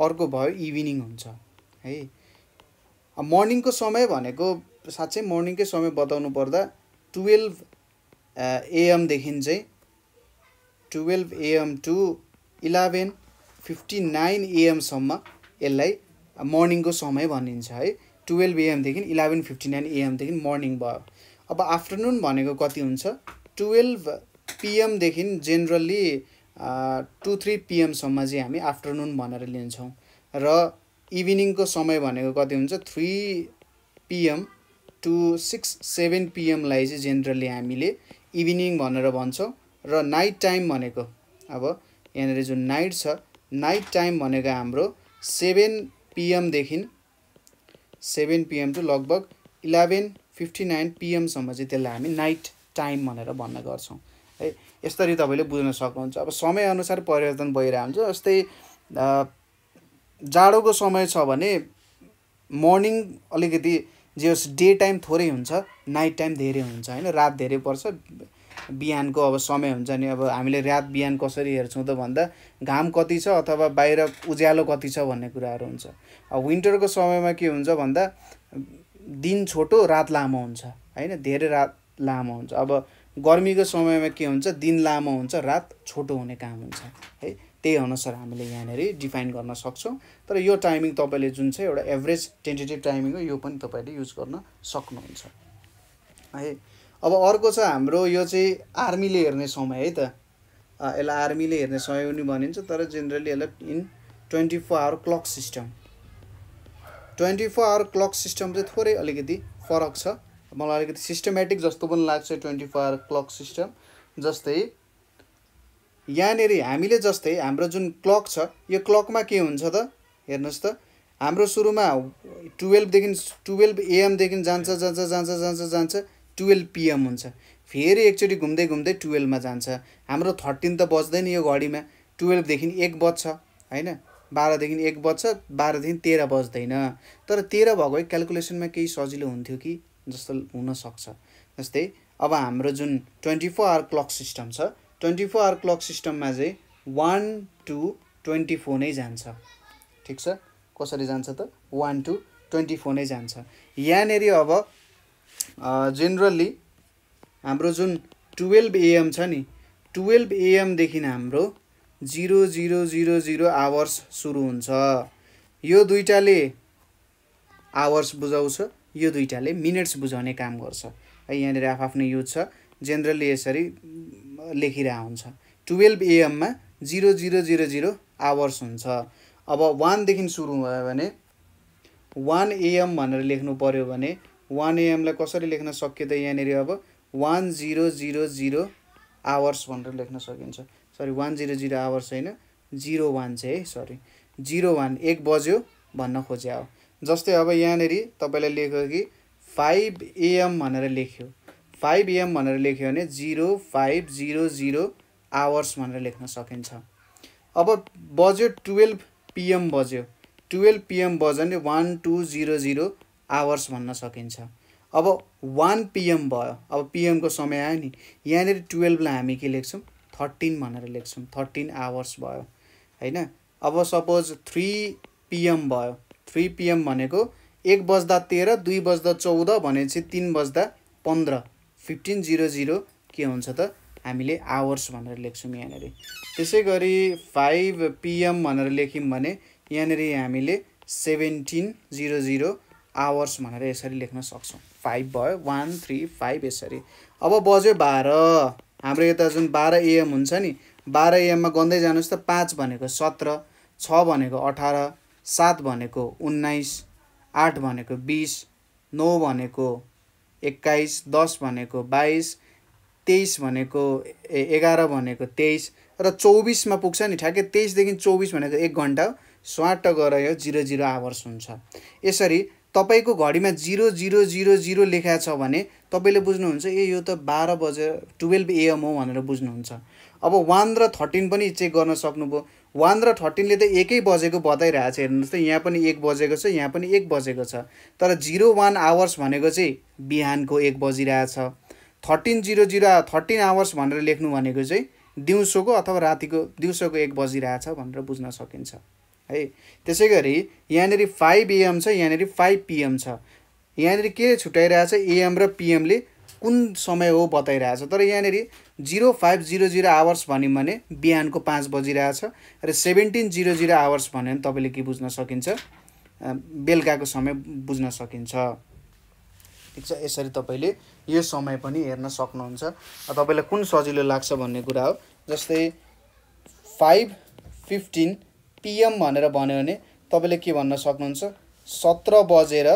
[SPEAKER 1] अर्को भयो इभिनिङ हुन्छ है मर्निङको समय भनेको साँच्चै मर्निङकै समय बताउनु पर्दा टुवेल्भ एएमदेखि चाहिँ twelve AM to eleven fifty nine एएमसम्म यसलाई मर्निङको समय भनिन्छ है टुवेल्भ एएमदेखि इलेभेन फिफ्टी नाइन एएमदेखि मर्निङ भयो अब आफ्टरनुन भनेको कति हुन्छ टुवेल्भ पिएमदेखि जेनरली टु थ्री पिएमसम्म चाहिँ हामी आफ्टरनुन भनेर लिन्छौँ र इभिनिङको समय भनेको कति हुन्छ three PM to six seven पिएमलाई चाहिँ जेनरली हामीले इभिनिङ भनेर भन्छौँ र नाइट टाइम भनेको अब यहाँनिर जुन नाइट छ नाइट टाइम भनेको हाम्रो सेभेन पिएमदेखि सेभेन पिएम टु लगभग इलेभेन फिफ्टी नाइन पिएमसम्म चाहिँ त्यसलाई हामी नाइट टाइम भनेर भन्ने गर्छौँ है यसरी तपाईँले बुझ्न सक्नुहुन्छ अब समयअनुसार परिवर्तन भइरहेको हुन्छ जस्तै जाडोको समय छ भने मर्निङ अलिकति जे होस् डे टाइम थोरै हुन्छ नाइट टाइम धेरै हुन्छ होइन रात धेरै पर्छ बिहानको अब समय हुन्छ नि अब हामीले रात बिहान कसरी हेर्छौँ त भन्दा घाम कति छ अथवा बाहिर उज्यालो कति छ भन्ने कुराहरू हुन्छ अब विन्टरको समयमा के हुन्छ भन्दा दिन छोटो रात लामो हुन्छ होइन धेरै रात लामो हुन्छ अब गर्मीको समयमा के हुन्छ दिन लामो हुन्छ रात छोटो हुने काम हुन्छ है त्यही अनुसार हामीले यहाँनिर डिफाइन गर्न सक्छौँ तर यो टाइमिङ तपाईँले जुन चाहिँ एउटा एभरेज टेन्टेटिभ टाइमिङ हो यो पनि तपाईँले युज गर्न सक्नुहुन्छ है अब अर्को छ हाम्रो यो चाहिँ आर्मीले हेर्ने समय है त यसलाई आर्मीले हेर्ने समय पनि भनिन्छ तर जेनरली यसलाई in twenty four hour clock system twenty four hour clock system चाहिँ थोरै अलिकति फरक छ मलाई अलिकति सिस्टमेटिक जस्तो पनि लाग्छ ट्वेन्टी फोर क्लक सिस्टम जस्तै यहाँनिर हामीले जस्तै हाम्रो जुन क्लक छ यो क्लकमा के हुन्छ त हेर्नुहोस् त हाम्रो सुरुमा टुवेल्भदेखि टुवेल्भ एएमदेखि जान्छ जान्छ जान्छ जान्छ जान्छ टुवेल्भ पिएम हुन्छ फेरि एकचोटि घुम्दै घुम्दै टुवेल्भमा जान्छ हाम्रो थर्टिन त बज्दैन यो घडीमा टुवेल्भदेखि एक बज्छ होइन बाह्रदेखि एक बज्छ बाह्रदेखि तेह्र बज्दैन तर तेह्र भएको क्यालकुलेसनमा केही सजिलो हुन्थ्यो कि जस्तो हुनसक्छ जस्तै अब हाम्रो जुन twenty four hour clock system छ ट्वेन्टी फोर आवर क्लक सिस्टममा चाहिँ वान टू ट्वेन्टी फोर नै जान्छ ठिक छ कसरी जान्छ त वान टू ट्वेन्टी फोर नै जान्छ यहाँनिर अब जेनरली हाम्रो जुन टुवेल्भ एएम छ नि टुवेल्भ एएमदेखि हाम्रो zero zero zero zero hours सुरु हुन्छ यो दुइटाले आवर्स बुझाउँछ यो दुइटाले मिनट्स बुझाउने काम गर्छ है यहाँनिर आफ्नो युज छ जेनरली यसरी लेखिरहेको हुन्छ टुवेल्भ एएममा zero zero zero zero hours हुन्छ अब वानदेखि सुरु भयो भने वान एएम भनेर लेख्नु पऱ्यो भने वान एएमलाई कसरी लेख्न सकियो त यहाँनिर अब one zero zero zero hours भनेर लेख्न सकिन्छ sorry one zero zero hours होइन जिरो वान चाहिँ है सरी जिरो वान एक बज्यो भन्न खोजे हो जस्तै अब यहाँनिर तपाईँले लेख्यो कि फाइभ एएम भनेर लेख्यो फाइभ एएम भनेर लेख्यो भने zero five zero zero hours भनेर लेख्न सकिन्छ अब बज्यो टुवेल्भ पिएम बज्यो टुवेल्भ पिएम बज्यो भने one two zero zero hours भन्न सकिन्छ अब वान पिएम भयो अब पिएमको समय आयो नि यहाँनिर टुवेल्भलाई हामी के लेख्छौँ थर्टिन भनेर लेख्छौँ थर्टिन आवर्स भयो होइन अब सपोज थ्री पिएम भयो थ्री पिएम भनेको एक बज्दा तेह्र दुई बज्दा चौध भनेपछि तिन बज्दा पन्ध्र फिफ्टिन जिरो जिरो के हुन्छ त हामीले आवर्स भनेर लेख्छौँ यहाँनिर त्यसै गरी फाइभ पिएम भनेर लेख्यौँ भने यहाँनिर हामीले सेभेन्टिन जिरो जिरो आवर्स भनेर यसरी लेख्न सक्छौँ फाइभ भयो वान थ्री फाइभ यसरी अब बज्यो बाह्र हाम्रो यता जुन बाह्र एएम हुन्छ नि बाह्र एएममा गन्दै जानुहोस् त पाँच भनेको सत्र छ भनेको अठार सात भनेको उन्नाइस आठ भनेको बिस नौ भनेको एक्काइस दस भनेको बाइस तेइस भनेको एघार भनेको तेइस र चौबिसमा पुग्छ नि ठ्याक्कै तेइसदेखि चौबिस भनेको एक घन्टा स्वाट गएर यो जिरो जिरो आवर्स हुन्छ यसरी तपाईँको घडीमा जिरो जिरो जिरो जिरो लेखा छ भने तपाईँले बुझ्नुहुन्छ ए यो त बाह्र बजे टुवेल्भ एएम हो भनेर बुझ्नुहुन्छ अब वान र थर्टिन पनि चेक गर्न सक्नुभयो वान र थर्टिनले त एकै बजेको बताइरहेको छ हेर्नुहोस् त यहाँ पनि एक बजेको छ यहाँ पनि एक बजेको छ तर जिरो वान आवर्स भनेको चाहिँ बिहानको एक बजिरहेछ thirteen zero zero thirteen hours भनेर लेख्नु भनेको चाहिँ दिउँसोको अथवा रातिको दिउँसोको एक बजिरहेछ भनेर बुझ्न सकिन्छ है त्यसै गरी यहाँनिर फाइभ एएम छ यहाँनिर फाइभ पिएम छ यहाँनिर के छुट्याइरहेछ एएम र पिएमले कुन समय हो बताइरहेछ तर यहाँनिर zero five zero zero hours भन्यौँ भने बिहानको पाँच बजिरहेछ र सेभेन्टिन जिरो जिरो आवर्स भन्यो भने तपाईँले के बुझ्न सकिन्छ बेलुकाको समय बुझ्न सकिन्छ ठिक छ यसरी तपाईँले यो समय पनि हेर्न सक्नुहुन्छ तपाईँलाई कुन सजिलो लाग्छ भन्ने कुरा हो जस्तै फाइभ फिफ्टिन पिएम भनेर भन्यो भने तपाईँले के भन्न सक्नुहुन्छ सत्र बजेर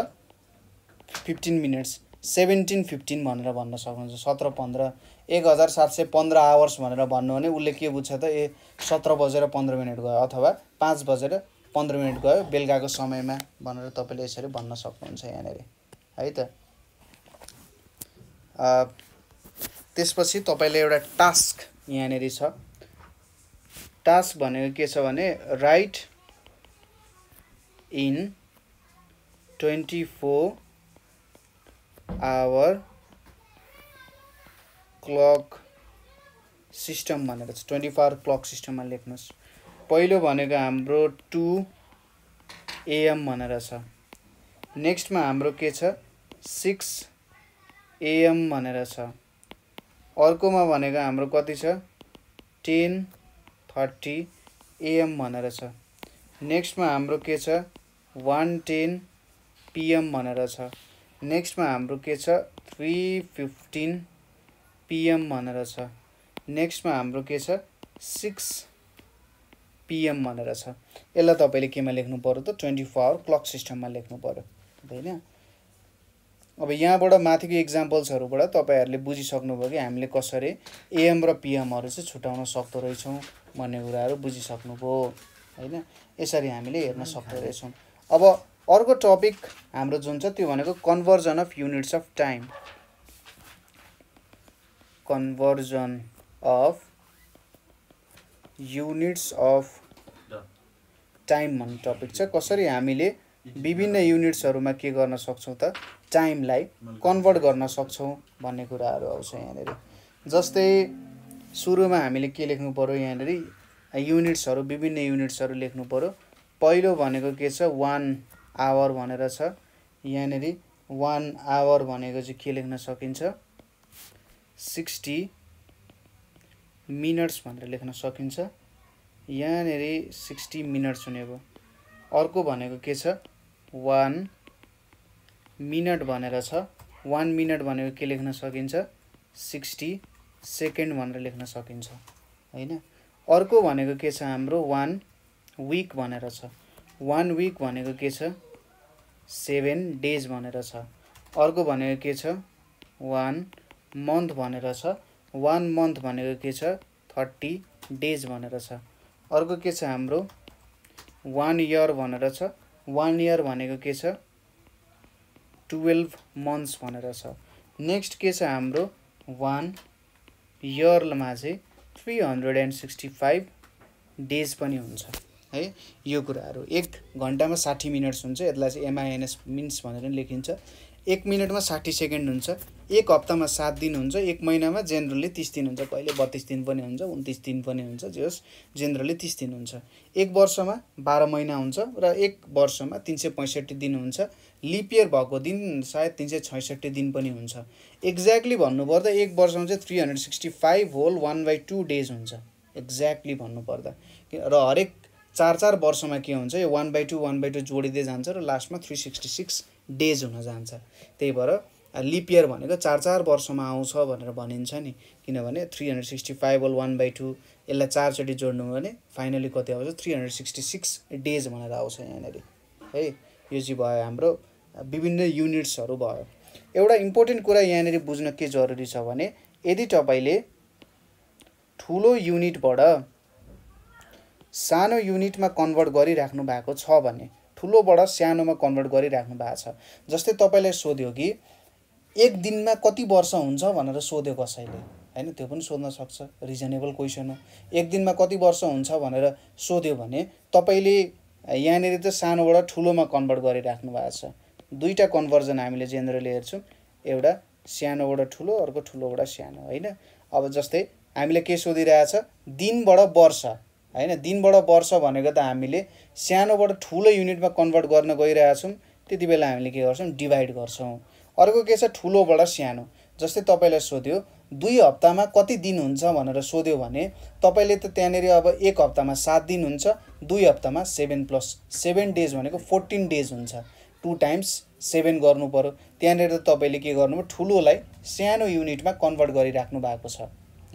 [SPEAKER 1] फिफ्टिन मिनट्स सेभेन्टिन फिफ्टिन भनेर भन्न सक्नुहुन्छ सत्र पन्ध्र एक हजार सात सय पन्ध्र आवर्स भनेर भन्नु भने उसले के बुझ्छ त ए सत्र बजेर पन्ध्र मिनट गयो अथवा पाँच बजेर पन्ध्र मिनट गयो बेलुकाको समयमा भनेर तपाईँले यसरी भन्न सक्नुहुन्छ यहाँनिर है त त्यसपछि तपाईँले एउटा टास्क यहाँनिर छ टास्क भनेको के छ भने right in twenty four hour clock system भनेर छ ट्वेन्टी फोर क्लक सिस्टममा लेख्नुहोस् पहिलो भनेको हाम्रो टु एएम भनेर छ नेक्स्टमा हाम्रो के छ सिक्स एएम भनेर छ अर्कोमा भनेको हाम्रो कति छ टेन थर्टी एएम भनेर छ नेक्स्टमा हाम्रो के छ वान टेन पिएम भनेर छ नेक्स्टमा हाम्रो के छ थ्री फिफ्टिन पिएम भनेर छ नेक्स्टमा हाम्रो के छ सिक्स पिएम भनेर छ यसलाई तपाईँले केमा लेख्नु पऱ्यो त ट्वेन्टी फोर आवर क्लक सिस्टममा लेख्नु पऱ्यो होइन अब यहाँबाट माथिको इक्जाम्पल्सहरूबाट तपाईँहरूले बुझिसक्नुभयो कि हामीले कसरी एएम र पिएमहरू चाहिँ छुट्याउन सक्दो रहेछौँ भन्ने कुराहरू बुझिसक्नुभयो होइन यसरी हामीले हेर्न सक्दो रहेछौँ अब अर्को टपिक हाम्रो जुन छ त्यो भनेको conversion of units of time conversion of units of time भन्ने टपिक छ कसरी हामीले विभिन्न युनिट्सहरूमा के गर्न सक्छौँ त टाइमलाई कन्भर्ट गर्न सक्छौँ भन्ने कुराहरू आउँछ यहाँनिर जस्तै सुरुमा हामीले के लेख्नु पऱ्यो यहाँनिर युनिट्सहरू विभिन्न युनिट्सहरू लेख्नु पऱ्यो पहिलो भनेको के छ वान आवर भनेर छ यहाँनिर वान आवर भनेको चाहिँ के लेख्न सकिन्छ सिक्सटी मिनट्स भनेर लेख्न सकिन्छ यहाँनिर सिक्सटी मिनट्स हुने भयो अर्को भनेको के छ वान मिनट भनेर छ वान मिनट भनेको के लेख्न सकिन्छ सिक्सटी सेकेन्ड भनेर लेख्न सकिन्छ होइन अर्को भनेको के छ हाम्रो वान विक भनेर छ वान विक भनेको के छ सेभेन डेज भनेर छ अर्को भनेको के छ वान मन्थ भनेर छ वान मन्थ भनेको के छ थर्टी डेज भनेर छ अर्को के छ हाम्रो वान इयर भनेर छ वान इयर भनेको के छ टुवेल्भ मन्थ्स भनेर छ नेक्स्ट के छ हाम्रो वान इयरमा चाहिँ three hundred and sixty five days पनि हुन्छ है यो कुराहरू एक घन्टामा साठी मिनट्स हुन्छ यसलाई चाहिँ एमआइएनएस मिन्स भनेर लेखिन्छ एक मिनटमा साठी सेकेन्ड हुन्छ एक हप्तामा सात दिन हुन्छ एक महिनामा जेनरली तिस दिन हुन्छ कहिले बत्तिस दिन पनि हुन्छ उन्तिस दिन पनि हुन्छ जे होस् जेनरली तिस दिन हुन्छ एक वर्षमा बाह्र महिना हुन्छ र एक वर्षमा तिन सय पैँसठी दिन हुन्छ लिपियर भएको दिन सायद तिन सय छैसठी दिन पनि हुन्छ एक्ज्याक्टली भन्नुपर्दा एक वर्षमा चाहिँ three hundred sixty five whole one by two days हुन्छ एक्ज्याक्टली भन्नुपर्दा र हरेक चार चार वर्षमा के हुन्छ यो one by two one by two जोडिँदै जान्छ र लास्टमा थ्री सिक्सटी सिक्स डेज हुन जान्छ त्यही भएर लिपियर भनेको चार चार वर्षमा आउँछ भनेर भनिन्छ नि किनभने three hundred sixty five whole one by two यसलाई चारचोटि जोड्नु भने फाइनली कति आउँछ three hundred sixty six days भनेर आउँछ यहाँनिर है यो चाहिँ भयो हाम्रो विभिन्न युनिट्सहरू भयो एउटा इम्पोर्टेन्ट कुरा यहाँनिर बुझ्न के जरुरी छ भने यदि तपाईँले ठुलो युनिटबाट सानो युनिटमा कन्भर्ट गरिराख्नु भएको छ भने ठुलोबाट सानोमा कन्भर्ट गरिराख्नु भएको छ जस्तै तपाईँलाई सोध्यो कि एक दिनमा कति वर्ष हुन्छ भनेर सोध्यो कसैले होइन त्यो पनि सोध्न सक्छ रिजनेबल क्वेसन हो एक दिनमा कति वर्ष हुन्छ भनेर सोध्यो भने तपाईँले यहाँनिर त सानोबाट ठुलोमा कन्भर्ट गरिराख्नु भएको छ दुईवटा कन्भर्जन हामीले जेनरली हेर्छौँ एउटा सानोबाट ठुलो अर्को ठुलोबाट सानो होइन अब जस्तै हामीले के सोधिरहेछ दिनबाट वर्ष होइन दिनबाट वर्ष भनेको त हामीले सानोबाट ठुलो युनिटमा कन्भर्ट गर्न गइरहेछौँ त्यति बेला हामीले के गर्छौँ डिभाइड गर्छौँ अर्को के छ ठुलोबाट सानो जस्तै तपाईँलाई सोध्यो दुई हप्तामा कति दिन हुन्छ भनेर सोध्यो भने तपाईँले त त्यहाँनिर अब एक हप्तामा सात दिन हुन्छ दुई हप्तामा सेभेन प्लस सेभेन डेज भनेको फोर्टिन डेज हुन्छ टु टाइम्स सेभेन गर्नु पऱ्यो त्यहाँनिर त तपाईँले के गर्नुभयो ठुलोलाई सानो युनिटमा कन्भर्ट गरिराख्नु भएको छ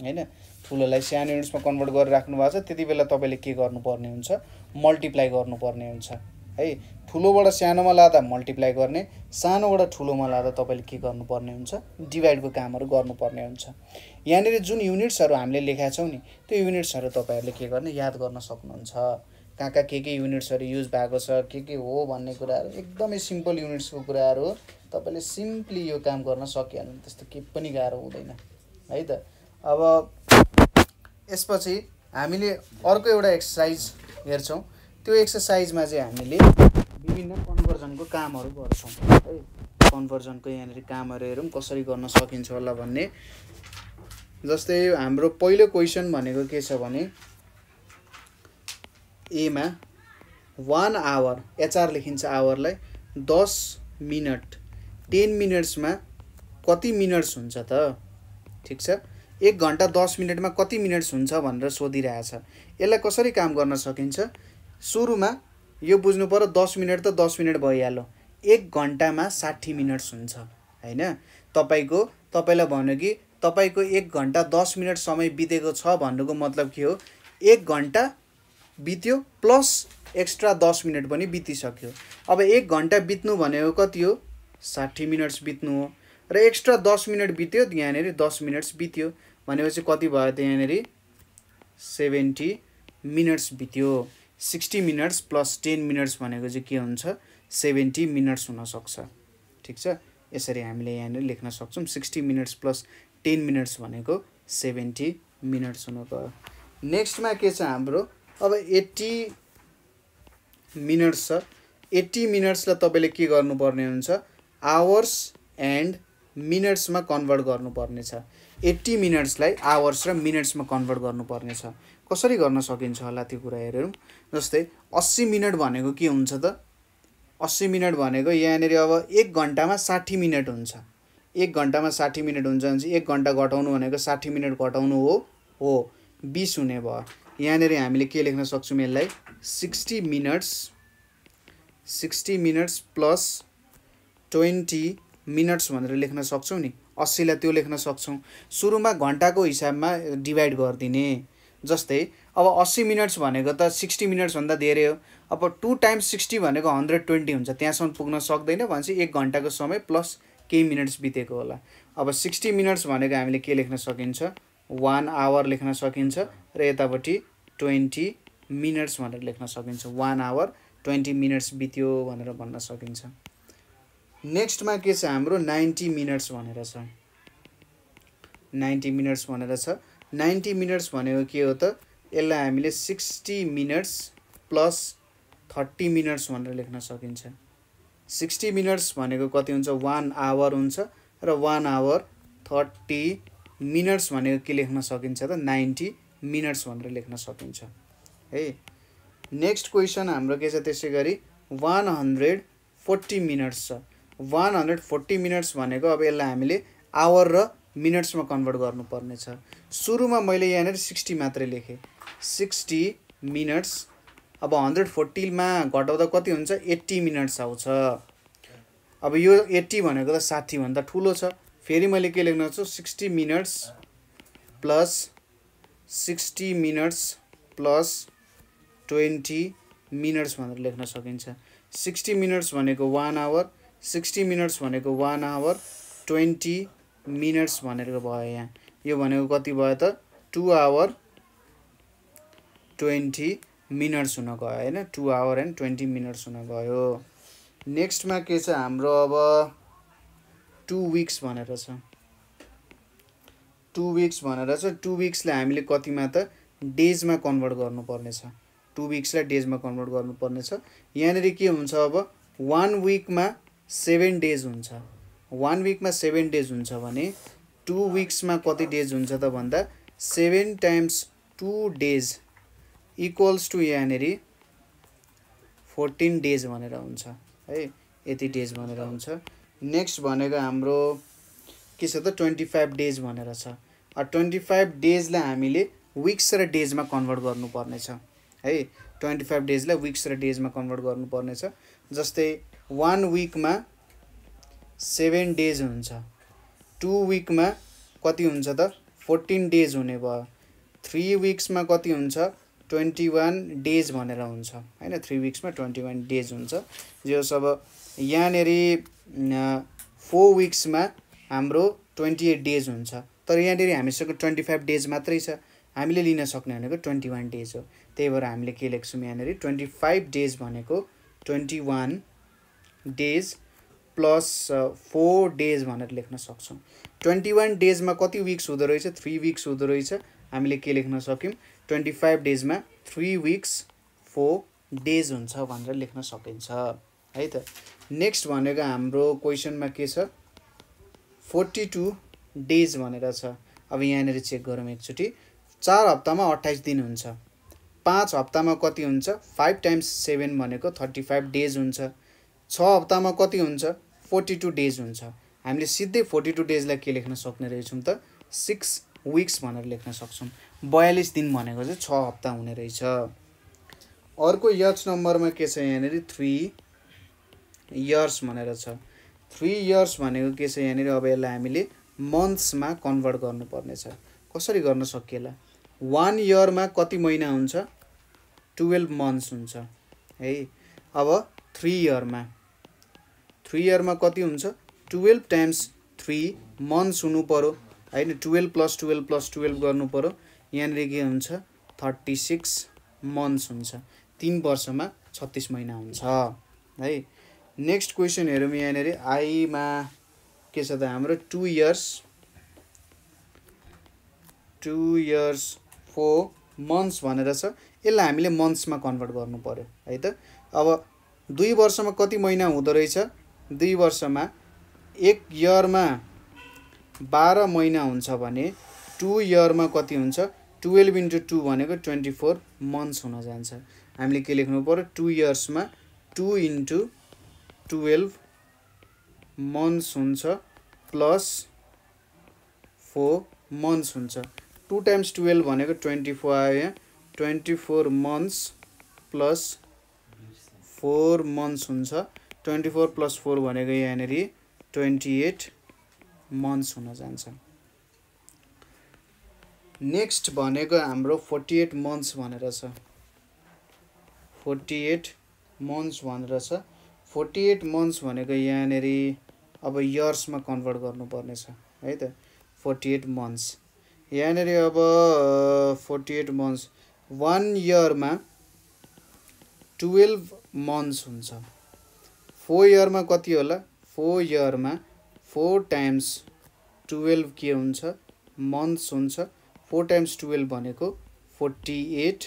[SPEAKER 1] होइन ठुलोलाई सानो युनिट्समा कन्भर्ट गरिराख्नु भएको छ त्यति बेला तपाईँले के गर्नुपर्ने हुन्छ मल्टिप्लाई गर्नुपर्ने हुन्छ है ठुलोबाट सानोमा लाँदा मल्टिप्लाई गर्ने सानोबाट ठुलोमा लाँदा तपाईँले के गर्नुपर्ने हुन्छ डिभाइडको कामहरू गर्नुपर्ने हुन्छ यहाँनिर जुन युनिट्सहरू हामीले लेखाएको छौँ नि त्यो युनिट्सहरू तपाईँहरूले के गर्ने याद गर्न सक्नुहुन्छ कहाँ कहाँ के के युनिट्सहरू युज भएको छ के के हो भन्ने कुराहरू एकदमै सिम्पल युनिट्सको कुराहरू हो तपाईँले सिम्पली यो काम गर्न सकिहाल्नु त्यस्तो केही पनि गाह्रो हुँदैन है त अब यसपछि हामीले अर्को एउटा एक्सर्साइज हेर्छौँ त्यो एक्सर्साइजमा चाहिँ हामीले विभिन्न कन्भर्जनको कामहरू गर्छौँ है कन्भर्जनको यहाँनिर कामहरू हेरौँ कसरी गर्न सकिन्छ होला भन्ने जस्तै हाम्रो पहिलो क्वेसन भनेको के छ भने एमा वान आवर एचआर लेखिन्छ आवरलाई दस मिनट टेन मिनट्समा कति मिनट्स हुन्छ त ठिक छ एक घन्टा दस मिनटमा कति मिनट्स हुन्छ भनेर सोधिरहेछ यसलाई कसरी काम गर्न सकिन्छ सुरुमा यो बुझ्नु पऱ्यो दस मिनट त दस मिनट भइहाल्यो एक घन्टामा साठी मिनट्स हुन्छ होइन तपाईँको तपाईँलाई भन्यो कि तपाईँको एक घन्टा दस मिनट समय बितेको छ भन्नुको मतलब के हो एक घन्टा बित्यो प्लस एक्स्ट्रा दस मिनट पनि बितिसक्यो अब एक घन्टा बित्नु भनेको कति हो साठी मिनट्स बित्नु हो र एक्स्ट्रा दस मिनट बित्यो यहाँनिर दस मिनट्स बित्यो भनेपछि कति भयो त यहाँनिर सेभेन्टी मिनट्स बित्यो sixty minutes plus ten minutes भनेको चाहिँ के हुन्छ सेभेन्टी मिनट्स हुनसक्छ ठिक छ यसरी हामीले यहाँनिर लेख्न सक्छौँ sixty minutes plus ten minutes भनेको सेभेन्टी मिनट्स हुनु गयो नेक्स्टमा के छ हाम्रो अब एट्टी मिनट्स छ एट्टी मिनट्सलाई तपाईँले के गर्नुपर्ने हुन्छ आवर्स एन्ड मिनट्समा कन्भर्ट गर्नुपर्ने छ एट्टी मिनट्सलाई आवर्स र मिनट्समा कन्भर्ट गर्नुपर्ने छ कसरी गर्न सकिन्छ होला त्यो कुरा हेरौँ जस्तै अस्सी मिनट भनेको के हुन्छ त अस्सी मिनट भनेको यहाँनिर अब एक घन्टामा साठी मिनट हुन्छ एक घन्टामा साठी मिनट हुन्छ भने चाहिँ एक घन्टा घटाउनु भनेको साठी मिनट घटाउनु हो हो बिस हुने भयो यहाँनिर हामीले के लेख्न सक्छौँ यसलाई sixty minutes sixty minutes plus twenty minutes भनेर लेख्न सक्छौँ नि अस्सीलाई त्यो लेख्न सक्छौँ सुरुमा घन्टाको हिसाबमा डिभाइड गरिदिने जस्तै अब अस्सी मिनट्स भनेको त सिक्सटी मिनट्सभन्दा धेरै हो अब टु टाइम्स सिक्सटी भनेको हन्ड्रेड ट्वेन्टी हुन्छ त्यहाँसम्म पुग्न सक्दैन भनेपछि एक घन्टाको समय प्लस केही मिनट्स बितेको होला अब सिक्सटी मिनट्स भनेको हामीले के लेख्न सकिन्छ वान आवर लेख्न सकिन्छ र यतापट्टि ट्वेन्टी मिनट्स भनेर लेख्न सकिन्छ वान आवर ट्वेन्टी मिनट्स बित्यो भनेर भन्न सकिन्छ नेक्स्टमा के छ हाम्रो नाइन्टी मिनट्स भनेर छ नाइन्टी मिनट्स भनेर छ नाइन्टी मिनट्स भनेको के हो त यसलाई हामीले sixty minutes plus thirty minutes भनेर लेख्न सकिन्छ सिक्सटी मिनट्स भनेको कति हुन्छ वान आवर हुन्छ र वान आवर थर्टी मिनट्स भनेको के लेख्न सकिन्छ त नाइन्टी मिनट्स भनेर लेख्न सकिन्छ है नेक्स्ट क्वेसन हाम्रो के छ त्यसै गरी वान हन्ड्रेड फोर्टी मिनट्स छ वान हन्ड्रेड फोर्टी मिनट्स भनेको अब यसलाई हामीले आवर र मिनट्समा कन्भर्ट गर्नुपर्नेछ सुरुमा मैले यहाँनिर सिक्सटी मात्रै लेखेँ सिक्सटी मिनट्स अब हन्ड्रेड फोर्टीमा घटाउँदा कति हुन्छ एट्टी मिनट्स आउँछ अब यो एट्टी भनेको त साठीभन्दा ठुलो छ फेरि मैले के लेख्न छु sixty minutes plus sixty minutes plus twenty minutes भनेर लेख्न सकिन्छ सिक्सटी मिनट्स भनेको वान आवर सिक्सटी मिनट्स भनेको वान आवर ट्वेन्टी मिनट्स भनेको भयो यहाँ यो भनेको कति भयो त टु आवर ट्वेन्टी मिनट्स हुन गयो होइन two hour and twenty minutes हुन गयो नेक्स्टमा के छ हाम्रो अब टु विक्स भनेर छ टु विक्स भनेर छ टु विक्सलाई हामीले कतिमा त डेजमा कन्भर्ट गर्नुपर्नेछ टु विक्सलाई डेजमा कन्भर्ट गर्नुपर्नेछ यहाँनिर के हुन्छ अब वान विकमा सेभेन डेज हुन्छ वान विकमा सेभेन डेज हुन्छ भने टु विक्समा कति डेज हुन्छ त भन्दा seven times two days equals to यहाँनिर फोर्टिन डेज भनेर हुन्छ है यति डेज भनेर हुन्छ नेक्स्ट भनेको हाम्रो के छ त ट्वेन्टी फाइभ डेज भनेर छ ट्वेन्टी फाइभ डेजलाई हामीले विक्स र डेजमा कन्भर्ट गर्नुपर्नेछ है ट्वेन्टी फाइभ डेजलाई विक्स र डेजमा कन्भर्ट गर्नुपर्नेछ जस्तै वान विकमा सेभेन डेज हुन्छ टु विकमा कति हुन्छ त फोर्टिन डेज हुने भयो थ्री विक्समा कति हुन्छ ट्वेन्टी वान डेज भनेर हुन्छ होइन थ्री विक्समा ट्वेन्टी वान डेज हुन्छ जो अब यहाँनेरि फोर विक्समा हाम्रो ट्वेन्टी एट डेज हुन्छ तर यहाँनिर हामीसँग ट्वेन्टी फाइभ डेज मात्रै छ हामीले लिन सक्ने भनेको ट्वेन्टी वान डेज हो त्यही भएर हामीले के लेख्छौँ यहाँनिर ट्वेन्टी फाइभ डेज भनेको twenty one days plus four days भनेर लेख्न सक्छौँ ट्वेन्टी वान डेजमा कति विक्स हुँदो रहेछ थ्री विक्स हुँदो रहेछ हामीले के लेख्न सक्यौँ ट्वेन्टी फाइभ डेजमा थ्री विक्स फोर डेज हुन्छ भनेर लेख्न सकिन्छ है त नेक्स्ट भनेको हाम्रो क्वेसनमा के छ फोर्टी टू डेज भनेर छ अब यहाँनिर चेक गरौँ एकचोटि चार हप्तामा अट्ठाइस दिन हुन्छ पाँच हप्तामा कति हुन्छ फाइभ टाइम्स सेभेन भनेको थर्टी फाइभ डेज हुन्छ छ हप्तामा कति हुन्छ फोर्टी टू डेज हुन्छ हामीले सिधै फोर्टी टू डेजलाई के लेख्न सक्ने रहेछौँ त सिक्स विक्स भनेर लेख्न सक्छौँ बयालिस दिन भनेको चाहिँ छ हप्ता हुने रहेछ अर्को यर्स नम्बरमा के छ यहाँनिर थ्री इयर्स भनेर छ थ्री इयर्स भनेको के छ यहाँनिर अब यसलाई हामीले मन्थ्समा कन्भर्ट गर्नुपर्नेछ कसरी गर्न सकिएला वान इयरमा कति महिना हुन्छ टुवेल्भ मन्थ्स हुन्छ है अब थ्री इयरमा थ्री इयरमा कति हुन्छ टुवेल्भ टाइम्स थ्री मन्थ्स हुनु पऱ्यो होइन twelve plus twelve plus twelve गर्नु पऱ्यो यहाँनिर के हुन्छ थर्टी सिक्स मन्थ्स हुन्छ तिन वर्षमा छत्तिस महिना हुन्छ है नेक्स्ट क्वेसन हेरौँ यहाँनिर आईमा के छ त हाम्रो two years two years four months भनेर छ यसलाई हामीले मन्थ्समा कन्भर्ट गर्नु पऱ्यो है त अब दुई वर्षमा कति महिना हुँदो रहेछ दुई वर्षमा एक इयरमा बाह्र महिना हुन्छ भने टु इयरमा कति हुन्छ टुवेल्भ इन्टु टू भनेको ट्वेन्टी फोर मन्थ्स हुन जान्छ हामीले के लेख्नु पऱ्यो टु इयर्समा टु इन्टु टुवेल्भ मन्थ्स हुन्छ प्लस फोर मन्थ्स हुन्छ टु टाइम्स टुवेल्भ भनेको ट्वेन्टी फोर आयो यहाँ twenty four months plus four months हुन्छ ट्वेन्टी फोर प्लस फोर भनेको यहाँनिर ट्वेन्टी एट मन्थ्स हुन जान्छ नेक्स्ट भनेको हाम्रो फोर्टी एट मन्थ्स भनेर छ फोर्टी एट मन्थ्स भनेर छ फोर्टी एट मन्थ्स भनेको यहाँनिर अब इयर्समा कन्भर्ट गर्नुपर्नेछ है त फोर्टी एट मन्थ्स यहाँनिर अब फोर्टी एट मन्थ्स वान इयरमा टुवेल्भ मन्थ्स हुन्छ फोर इयरमा कति होला फोर इयरमा फोर टाइम्स टुवेल्भ के हुन्छ मन्थ्स हुन्छ फोर टाइम्स टुवेल्भ भनेको फोर्टी एट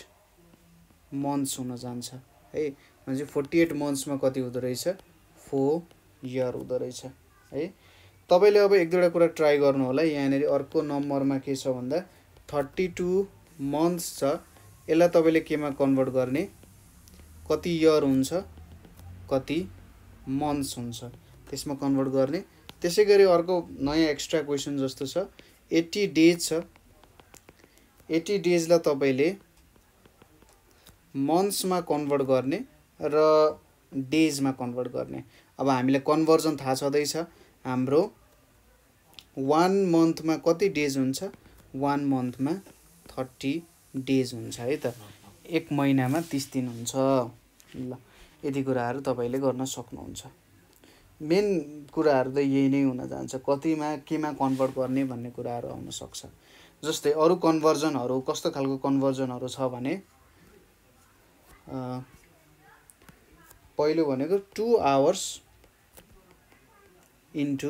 [SPEAKER 1] मन्थ्स हुन जान्छ है भनेपछि फोर्टी एट मन्थ्समा कति हुँदो रहेछ फोर इयर हुँदो रहेछ है तपाईँले अब एक दुईवटा कुरा ट्राई गर्नु होला यहाँनिर अर्को नम्बरमा के छ भन्दा थर्टी टू मन्थ्स छ यसलाई तपाईँले केमा कन्भर्ट गर्ने कति इयर हुन्छ कति मन्थ्स हुन्छ त्यसमा कन्भर्ट गर्ने त्यसै गरी अर्को नयाँ एक्स्ट्रा क्वेसन जस्तो छ एट्टी डेज छ एट्टी डेजलाई तपाईँले मन्थ्समा कन्भर्ट गर्ने र डेजमा कन्भर्ट गर्ने अब हामीलाई कन्भर्जन थाहा छँदैछ हाम्रो वान मन्थमा कति डेज हुन्छ वान मन्थमा थर्टी डेज हुन्छ है त एक महिनामा तिस दिन हुन्छ ल यति कुराहरू तपाईँले गर्न सक्नुहुन्छ मेन कुराहरू त यही नै हुन जान्छ कतिमा केमा कन्भर्ट गर्ने भन्ने कुराहरू सक्छ जस्तै अरू कन्भर्जनहरू कस्तो खालको कन्भर्जनहरू छ भने पहिलो भनेको टु आवर्स इन्टु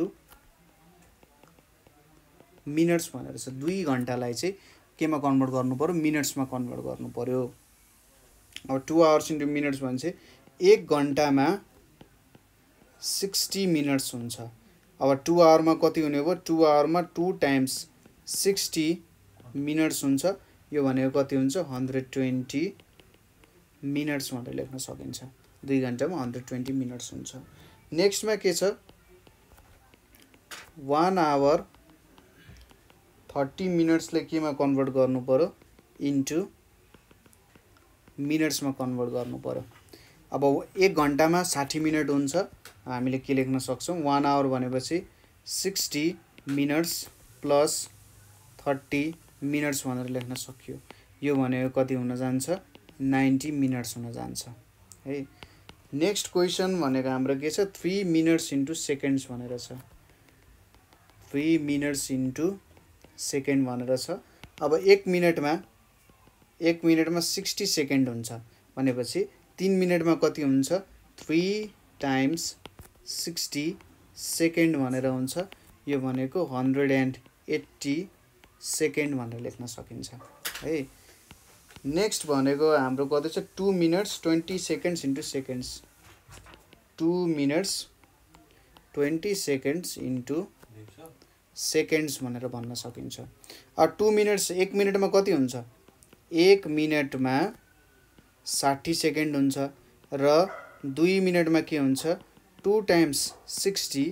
[SPEAKER 1] मिनट्स भनेर छ दुई घन्टालाई चाहिँ केमा कन्भर्ट गर्नु मिनट्समा कन्भर्ट गर्नु पऱ्यो अब टु आवर्स इन्टु मिनट्स भने चाहिँ एक घन्टामा सिक्सटी मिनट्स हुन्छ अब टु आवरमा कति हुने भयो टु आवरमा टु टाइम्स सिक्सटी मिनट्स हुन्छ यो भनेको कति हुन्छ हन्ड्रेड ट्वेन्टी मिनट्स भनेर लेख्न सकिन्छ दुई घन्टामा हन्ड्रेड ट्वेन्टी मिनट्स हुन्छ नेक्स्टमा के छ वान आवर थर्टी मिनट्सले केमा कन्भर्ट गर्नु पऱ्यो इन्टु मिनट्समा कन्भर्ट गर्नु अब एक घन्टामा साठी मिनट हुन्छ हामीले के लेख्न सक्छौँ वान आवर भनेपछि sixty minutes plus thirty minutes भनेर लेख्न सकियो यो भनेको कति हुन जान्छ नाइन्टी मिनट्स हुन जान्छ है नेक्स्ट क्वेसन भनेको हाम्रो के छ थ्री मिनट्स इन्टु सेकेन्ड्स भनेर छ थ्री मिनट्स इन्टु सेकेन्ड भनेर छ अब एक मिनटमा एक मिनटमा सिक्सटी सेकेन्ड हुन्छ भनेपछि तिन मिनटमा कति हुन्छ थ्री टाइम्स सिक्सटी सेकेन्ड भनेर हुन्छ यो भनेको हन्ड्रेड एन्ड एट्टी सेकेन्ड भनेर लेख्न सकिन्छ है नेक्स्ट भनेको हाम्रो कति छ two minutes twenty seconds into seconds two minutes twenty seconds into seconds भनेर भन्न सकिन्छ टु मिनट्स एक मिनटमा कति हुन्छ एक मिनटमा साठी सेकेन्ड हुन्छ र दुई मिनटमा के हुन्छ टु टाइम्स सिक्सटी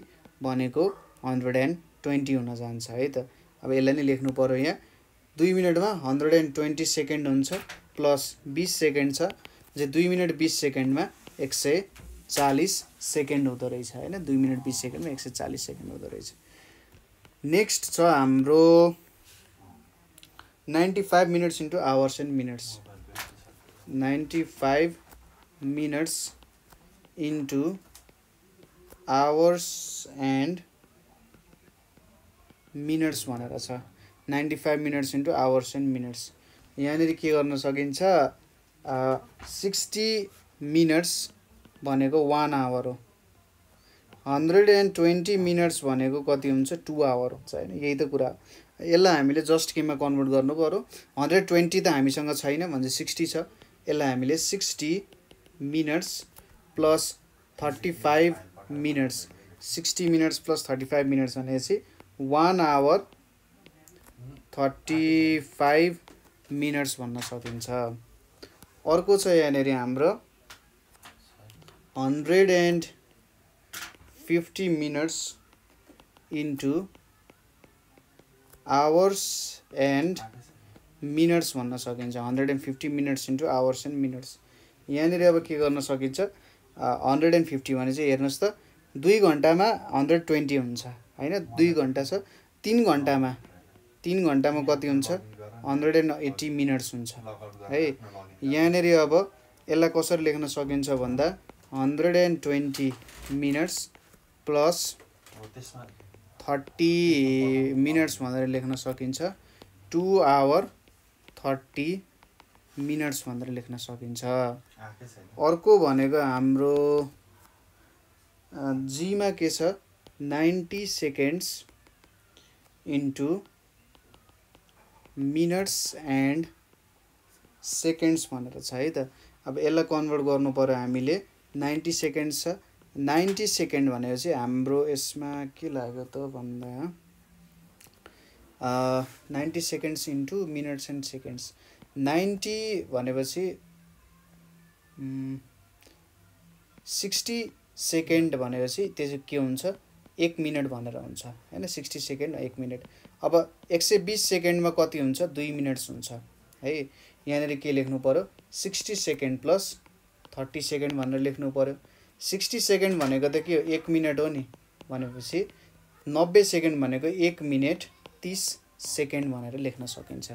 [SPEAKER 1] भनेको हन्ड्रेड एन्ड ट्वेन्टी हुन जान्छ है त अब यसलाई नै लेख्नु पऱ्यो यहाँ दुई मिनटमा हन्ड्रेड एन्ड ट्वेन्टी सेकेन्ड हुन्छ प्लस बिस सेकेन्ड छ जे दुई मिनट बिस सेकेन्डमा एक सय चालिस सेकेन्ड हुँदो रहेछ होइन दुई मिनट बिस सेकेन्डमा एक सय चालिस सेकेन्ड हुँदो रहेछ नेक्स्ट छ हाम्रो ninety five minutes into hours and minutes ninety five minutes into hours and minutes भनेर छ ninety five minutes into hours and minutes यहाँनिर के गर्न सकिन्छ सिक्सटी मिनट्स भनेको वान आवर हो हन्ड्रेड एन्ड ट्वेन्टी मिनट्स भनेको कति हुन्छ टु आवर हुन्छ होइन यही त कुरा यसलाई हामीले जस्ट केमा कन्भर्ट गर्नु पऱ्यो हन्ड्रेड ट्वेन्टी त हामीसँग छैन भने सिक्सटी छ यसलाई हामीले sixty minutes plus thirty five minutes sixty minutes plus thirty five minutes भनेपछि one hour thirty five minutes भन्न सकिन्छ अर्को छ यहाँनिर हाम्रो hundred and fifty minutes into hours and minutes भन्न सकिन्छ hundred and fifty minutes into hours and minutes यहाँनिर अब के गर्न सकिन्छ हन्ड्रेड एन्ड फिफ्टी भने चाहिँ हेर्नुहोस् त दुई घन्टामा हन्ड्रेड ट्वेन्टी हुन्छ होइन दुई घन्टा छ तिन घन्टामा तिन घन्टामा कति हुन्छ हन्ड्रेड एन्ड एट्टी मिनट्स हुन्छ है यहाँनिर अब यसलाई कसरी लेख्न सकिन्छ भन्दा hundred and twenty minutes plus thirty minutes भनेर लेख्न सकिन्छ टु आवर थर्टी मिनट्स भनेर लेख्न सकिन्छ अर्को भनेको हाम्रो जीमा के छ ninety seconds into minutes and seconds भनेर छ है त अब यसलाई कन्भर्ट गर्नु पऱ्यो हामीले नाइन्टी सेकेन्ड्स छ नाइन्टी सेकेन्ड भनेपछि हाम्रो यसमा के लाग्यो त भन्दा ninety seconds into minutes and seconds ninety भनेपछि सिक्सटी सेकेन्ड भनेपछि त्यो चाहिँ के हुन्छ एक मिनट भनेर हुन्छ होइन सिक्सटी सेकेन्ड एक मिनट अब एक सय बिस सेकेन्डमा कति हुन्छ दुई मिनट्स हुन्छ है यहाँनिर के लेख्नु पऱ्यो sixty second plus thirty second भनेर लेख्नु पऱ्यो सिक्सटी सेकेन्ड भनेको त के हो एक मिनट हो नि भनेपछि नब्बे सेकेन्ड भनेको एक मिनट तिस सेकेन्ड भनेर लेख्न सकिन्छ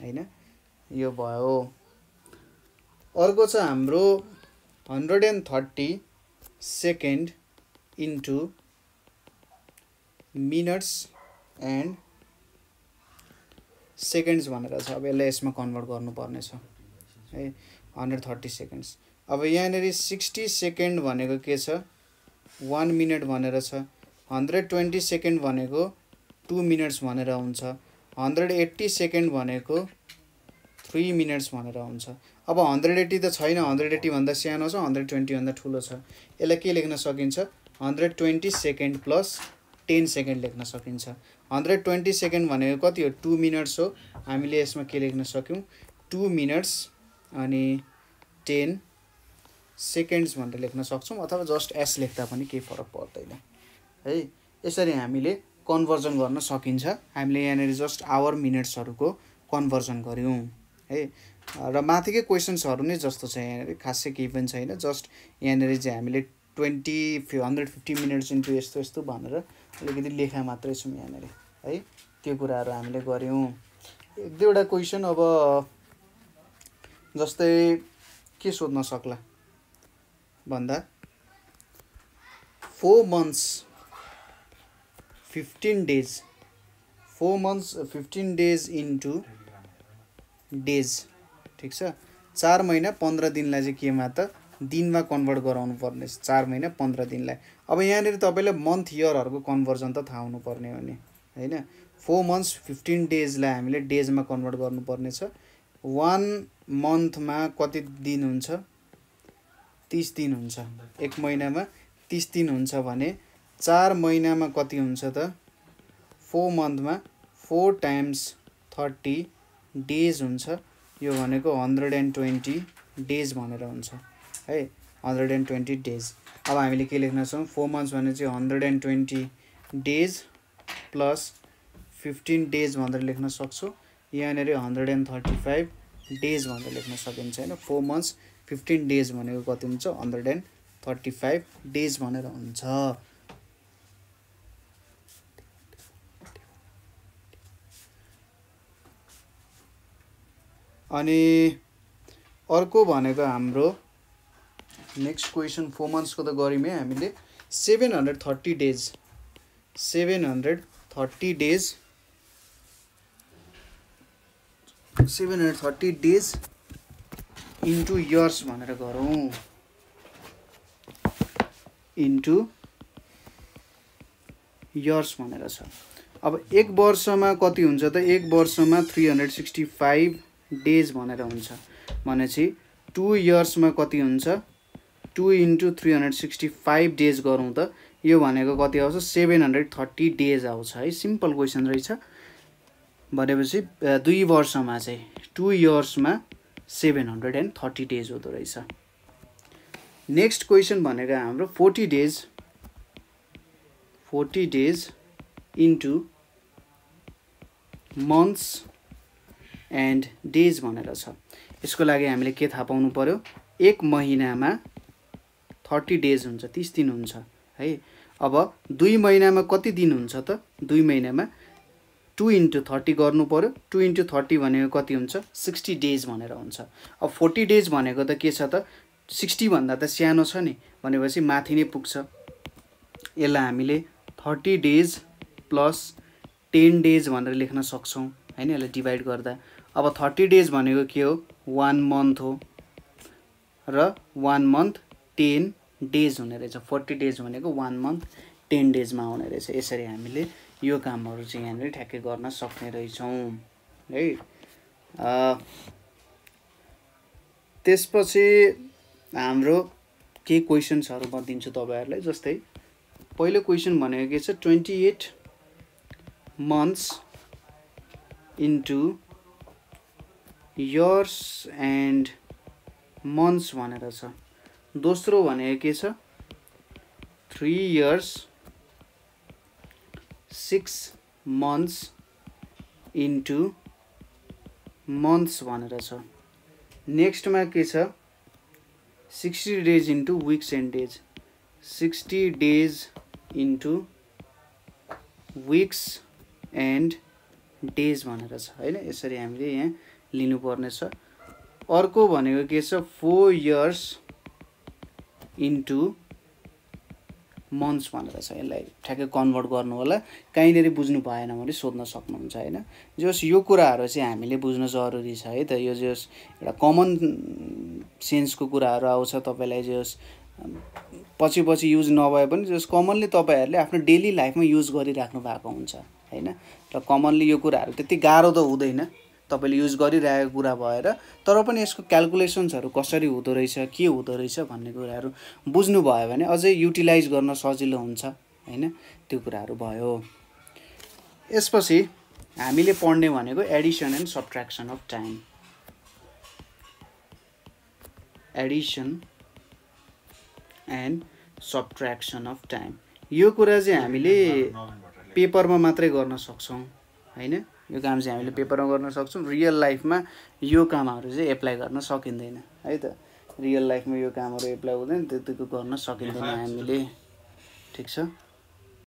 [SPEAKER 1] होइन यो भयो अर्को छ हाम्रो hundred and thirty second into minutes and seconds भनेर छ अब यसलाई यसमा कन्भर्ट गर्नुपर्नेछ है हन्ड्रेड थर्टी सेकेन्ड्स अब यहाँनिर सिक्सटी सेकेन्ड भनेको के छ वान मिनट भनेर छ हन्ड्रेड ट्वेन्टी सेकेन्ड भनेको टु मिनट्स भनेर हुन्छ हन्ड्रेड एट्टी सेकेन्ड भनेको थ्री मिनट्स भनेर हुन्छ अब हन्ड्रेड एट्टी त छैन हन्ड्रेड एट्टीभन्दा सानो छ हन्ड्रेड ट्वेन्टीभन्दा ठुलो छ यसलाई के लेख्न सकिन्छ hundred twenty second plus ten second लेख्न सकिन्छ हन्ड्रेड ट्वेन्टी सेकेन्ड भनेको कति हो टु मिनट्स हो हामीले यसमा के लेख्न सक्यौँ टु मिनट्स अनि टेन सेकेन्ड्स भनेर लेख्न सक्छौँ अथवा जस्ट एस लेख्दा पनि केही फरक पर्दैन है यसरी हामीले कन्भर्जन गर्न सकिन्छ हामीले यहाँनिर जस्ट आवर मिनट्सहरूको कन्भर्जन गऱ्यौँ है र माथिकै क्वेसन्सहरू नै जस्तो छ यहाँनिर खासै केही पनि छैन जस्ट यहाँनिर चाहिँ हामीले ट्वेन्टी फि हन्ड्रेड फिफ्टी मिनट्स इन्टु यस्तो यस्तो भनेर अलिकति लेखा मात्रै छौँ यहाँनिर है त्यो कुराहरू हामीले गऱ्यौँ एक दुईवटा क्वेसन अब जस्तै के सोध्न सक्ला भन्दा four months 15 days 4 months 15 uh, days into days ठिक छ चार महिना पन्ध्र दिनलाई चाहिँ केमा त दिनमा कन्भर्ट गराउनु पर्ने चार महिना पन्ध्र दिनलाई अब यहाँनिर तपाईँले मन्थ इयरहरूको कन्भर्जन त थाहा हुनुपर्ने हो नि होइन फोर मन्थ्स फिफ्टिन डेजलाई हामीले डेजमा कन्भर्ट गर्नुपर्नेछ वान मन्थमा कति दिन हुन्छ तिस दिन हुन्छ एक महिनामा तिस दिन हुन्छ भने चार महिनामा कति हुन्छ त फोर मन्थमा फोर टाइम्स थर्टी डेज हुन्छ यो भनेको हन्ड्रेड एन्ड ट्वेन्टी डेज भनेर हुन्छ है हन्ड्रेड एन्ड ट्वेन्टी डेज अब हामीले के लेख्न सक्छौँ फोर मन्थ्स भने चाहिँ hundred and twenty days plus fifteen days भनेर लेख्न सक्छौँ यहाँनिर hundred and thirty five days भनेर लेख्न सकिन्छ होइन फोर मन्थ्स फिफ्टिन डेज भनेको कति हुन्छ hundred and thirty five days भनेर हुन्छ अनि अर्को भनेको हाम्रो नेक्स्ट क्वेसन फोर मन्थ्सको त गऱ्यौँ है हामीले seven hundred thirty days seven hundred thirty days seven hundred thirty days into years भनेर गरौँ इन्टु इयर्स भनेर छ अब एक वर्षमा कति हुन्छ त एक वर्षमा three hundred sixty five days भनेर हुन्छ भनेपछि टु इयर्समा कति हुन्छ two into three hundred sixty five days गरौँ त यो भनेको कति आउँछ सेभेन हन्ड्रेड थर्टी डेज आउँछ है सिम्पल क्वेसन रहेछ भनेपछि दुई वर्षमा चाहिँ टु इयर्समा seven hundred and thirty days हुँदो रहेछ नेक्स्ट क्वेसन भनेको हाम्रो forty days forty days into months and days भनेर छ यसको लागि हामीले के थाहा पाउनु पऱ्यो एक महिनामा थर्टी डेज हुन्छ तिस दिन हुन्छ है अब दुई महिनामा कति दिन हुन्छ त दुई महिनामा टु इन्टु थर्टी गर्नु पऱ्यो टु इन्टु थर्टी भनेको कति हुन्छ सिक्सटी डेज भनेर हुन्छ अब फोर्टी डेज भनेको त के छ त सिक्सटीभन्दा त सानो छ नि भनेपछि माथि नै पुग्छ यसलाई हामीले thirty days plus ten days भनेर लेख्न सक्छौँ होइन यसलाई डिभाइड गर्दा अब थर्टी डेज भनेको के हो वान मन्थ हो र वान मन्थ टेन डेज हुने रहेछ फोर्टी डेज भनेको वान मन्थ टेन डेजमा आउने रहेछ यसरी हामीले यो कामहरू चाहिँ यहाँनिर ठ्याक्कै गर्न सक्ने रहेछौँ है त्यसपछि हाम्रो केही क्वेसन्सहरू म दिन्छु तपाईँहरूलाई जस्तै पहिलो क्वेसन भनेको के छ twenty eight months into years and months भनेर छ दोस्रो भनेको के छ three years six months into months भनेर छ नेक्स्टमा के छ sixty days into weeks and days sixty days into weeks and days भनेर छ होइन यसरी हामीले यहाँ लिनुपर्नेछ अर्को भनेको के छ फोर इयर्स इन्टु मन्थ्स भनेर छ यसलाई ठ्याक्कै कन्भर्ट गर्नु होला कहीँनिर बुझ्नु भएन भने सोध्न सक्नुहुन्छ होइन जस यो कुराहरू चाहिँ हामीले बुझ्न जरुरी छ है त यो जस एउटा कमन सेन्सको कुराहरू आउँछ तपाईँलाई जस पछि पछि युज नभए पनि जस कमनली तपाईँहरूले आफ्नो डेली लाइफमा युज गरिराख्नु भएको हुन्छ होइन र कमनली यो कुराहरू त्यति गाह्रो त हुँदैन तपाईँले युज गरिरहेको कुरा भएर तर पनि यसको क्यालकुलेसन्सहरू कसरी हुँदो रहेछ के हुँदो रहेछ भन्ने कुराहरू बुझ्नुभयो भने अझै युटिलाइज गर्न सजिलो हुन्छ होइन त्यो कुराहरू भयो यसपछि हामीले पढ्ने भनेको addition and subtraction of time addition and subtraction of time यो कुरा चाहिँ हामीले पेपरमा मात्रै गर्न सक्छौँ होइन यो काम चाहिँ हामीले पेपरमा गर्न सक्छौँ रियल लाइफमा यो कामहरू चाहिँ एप्लाई गर्न सकिँदैन है त रियल लाइफमा यो कामहरू एप्लाई हुँदैन त्यतिको गर्न सकिँदैन हामीले ठिक छ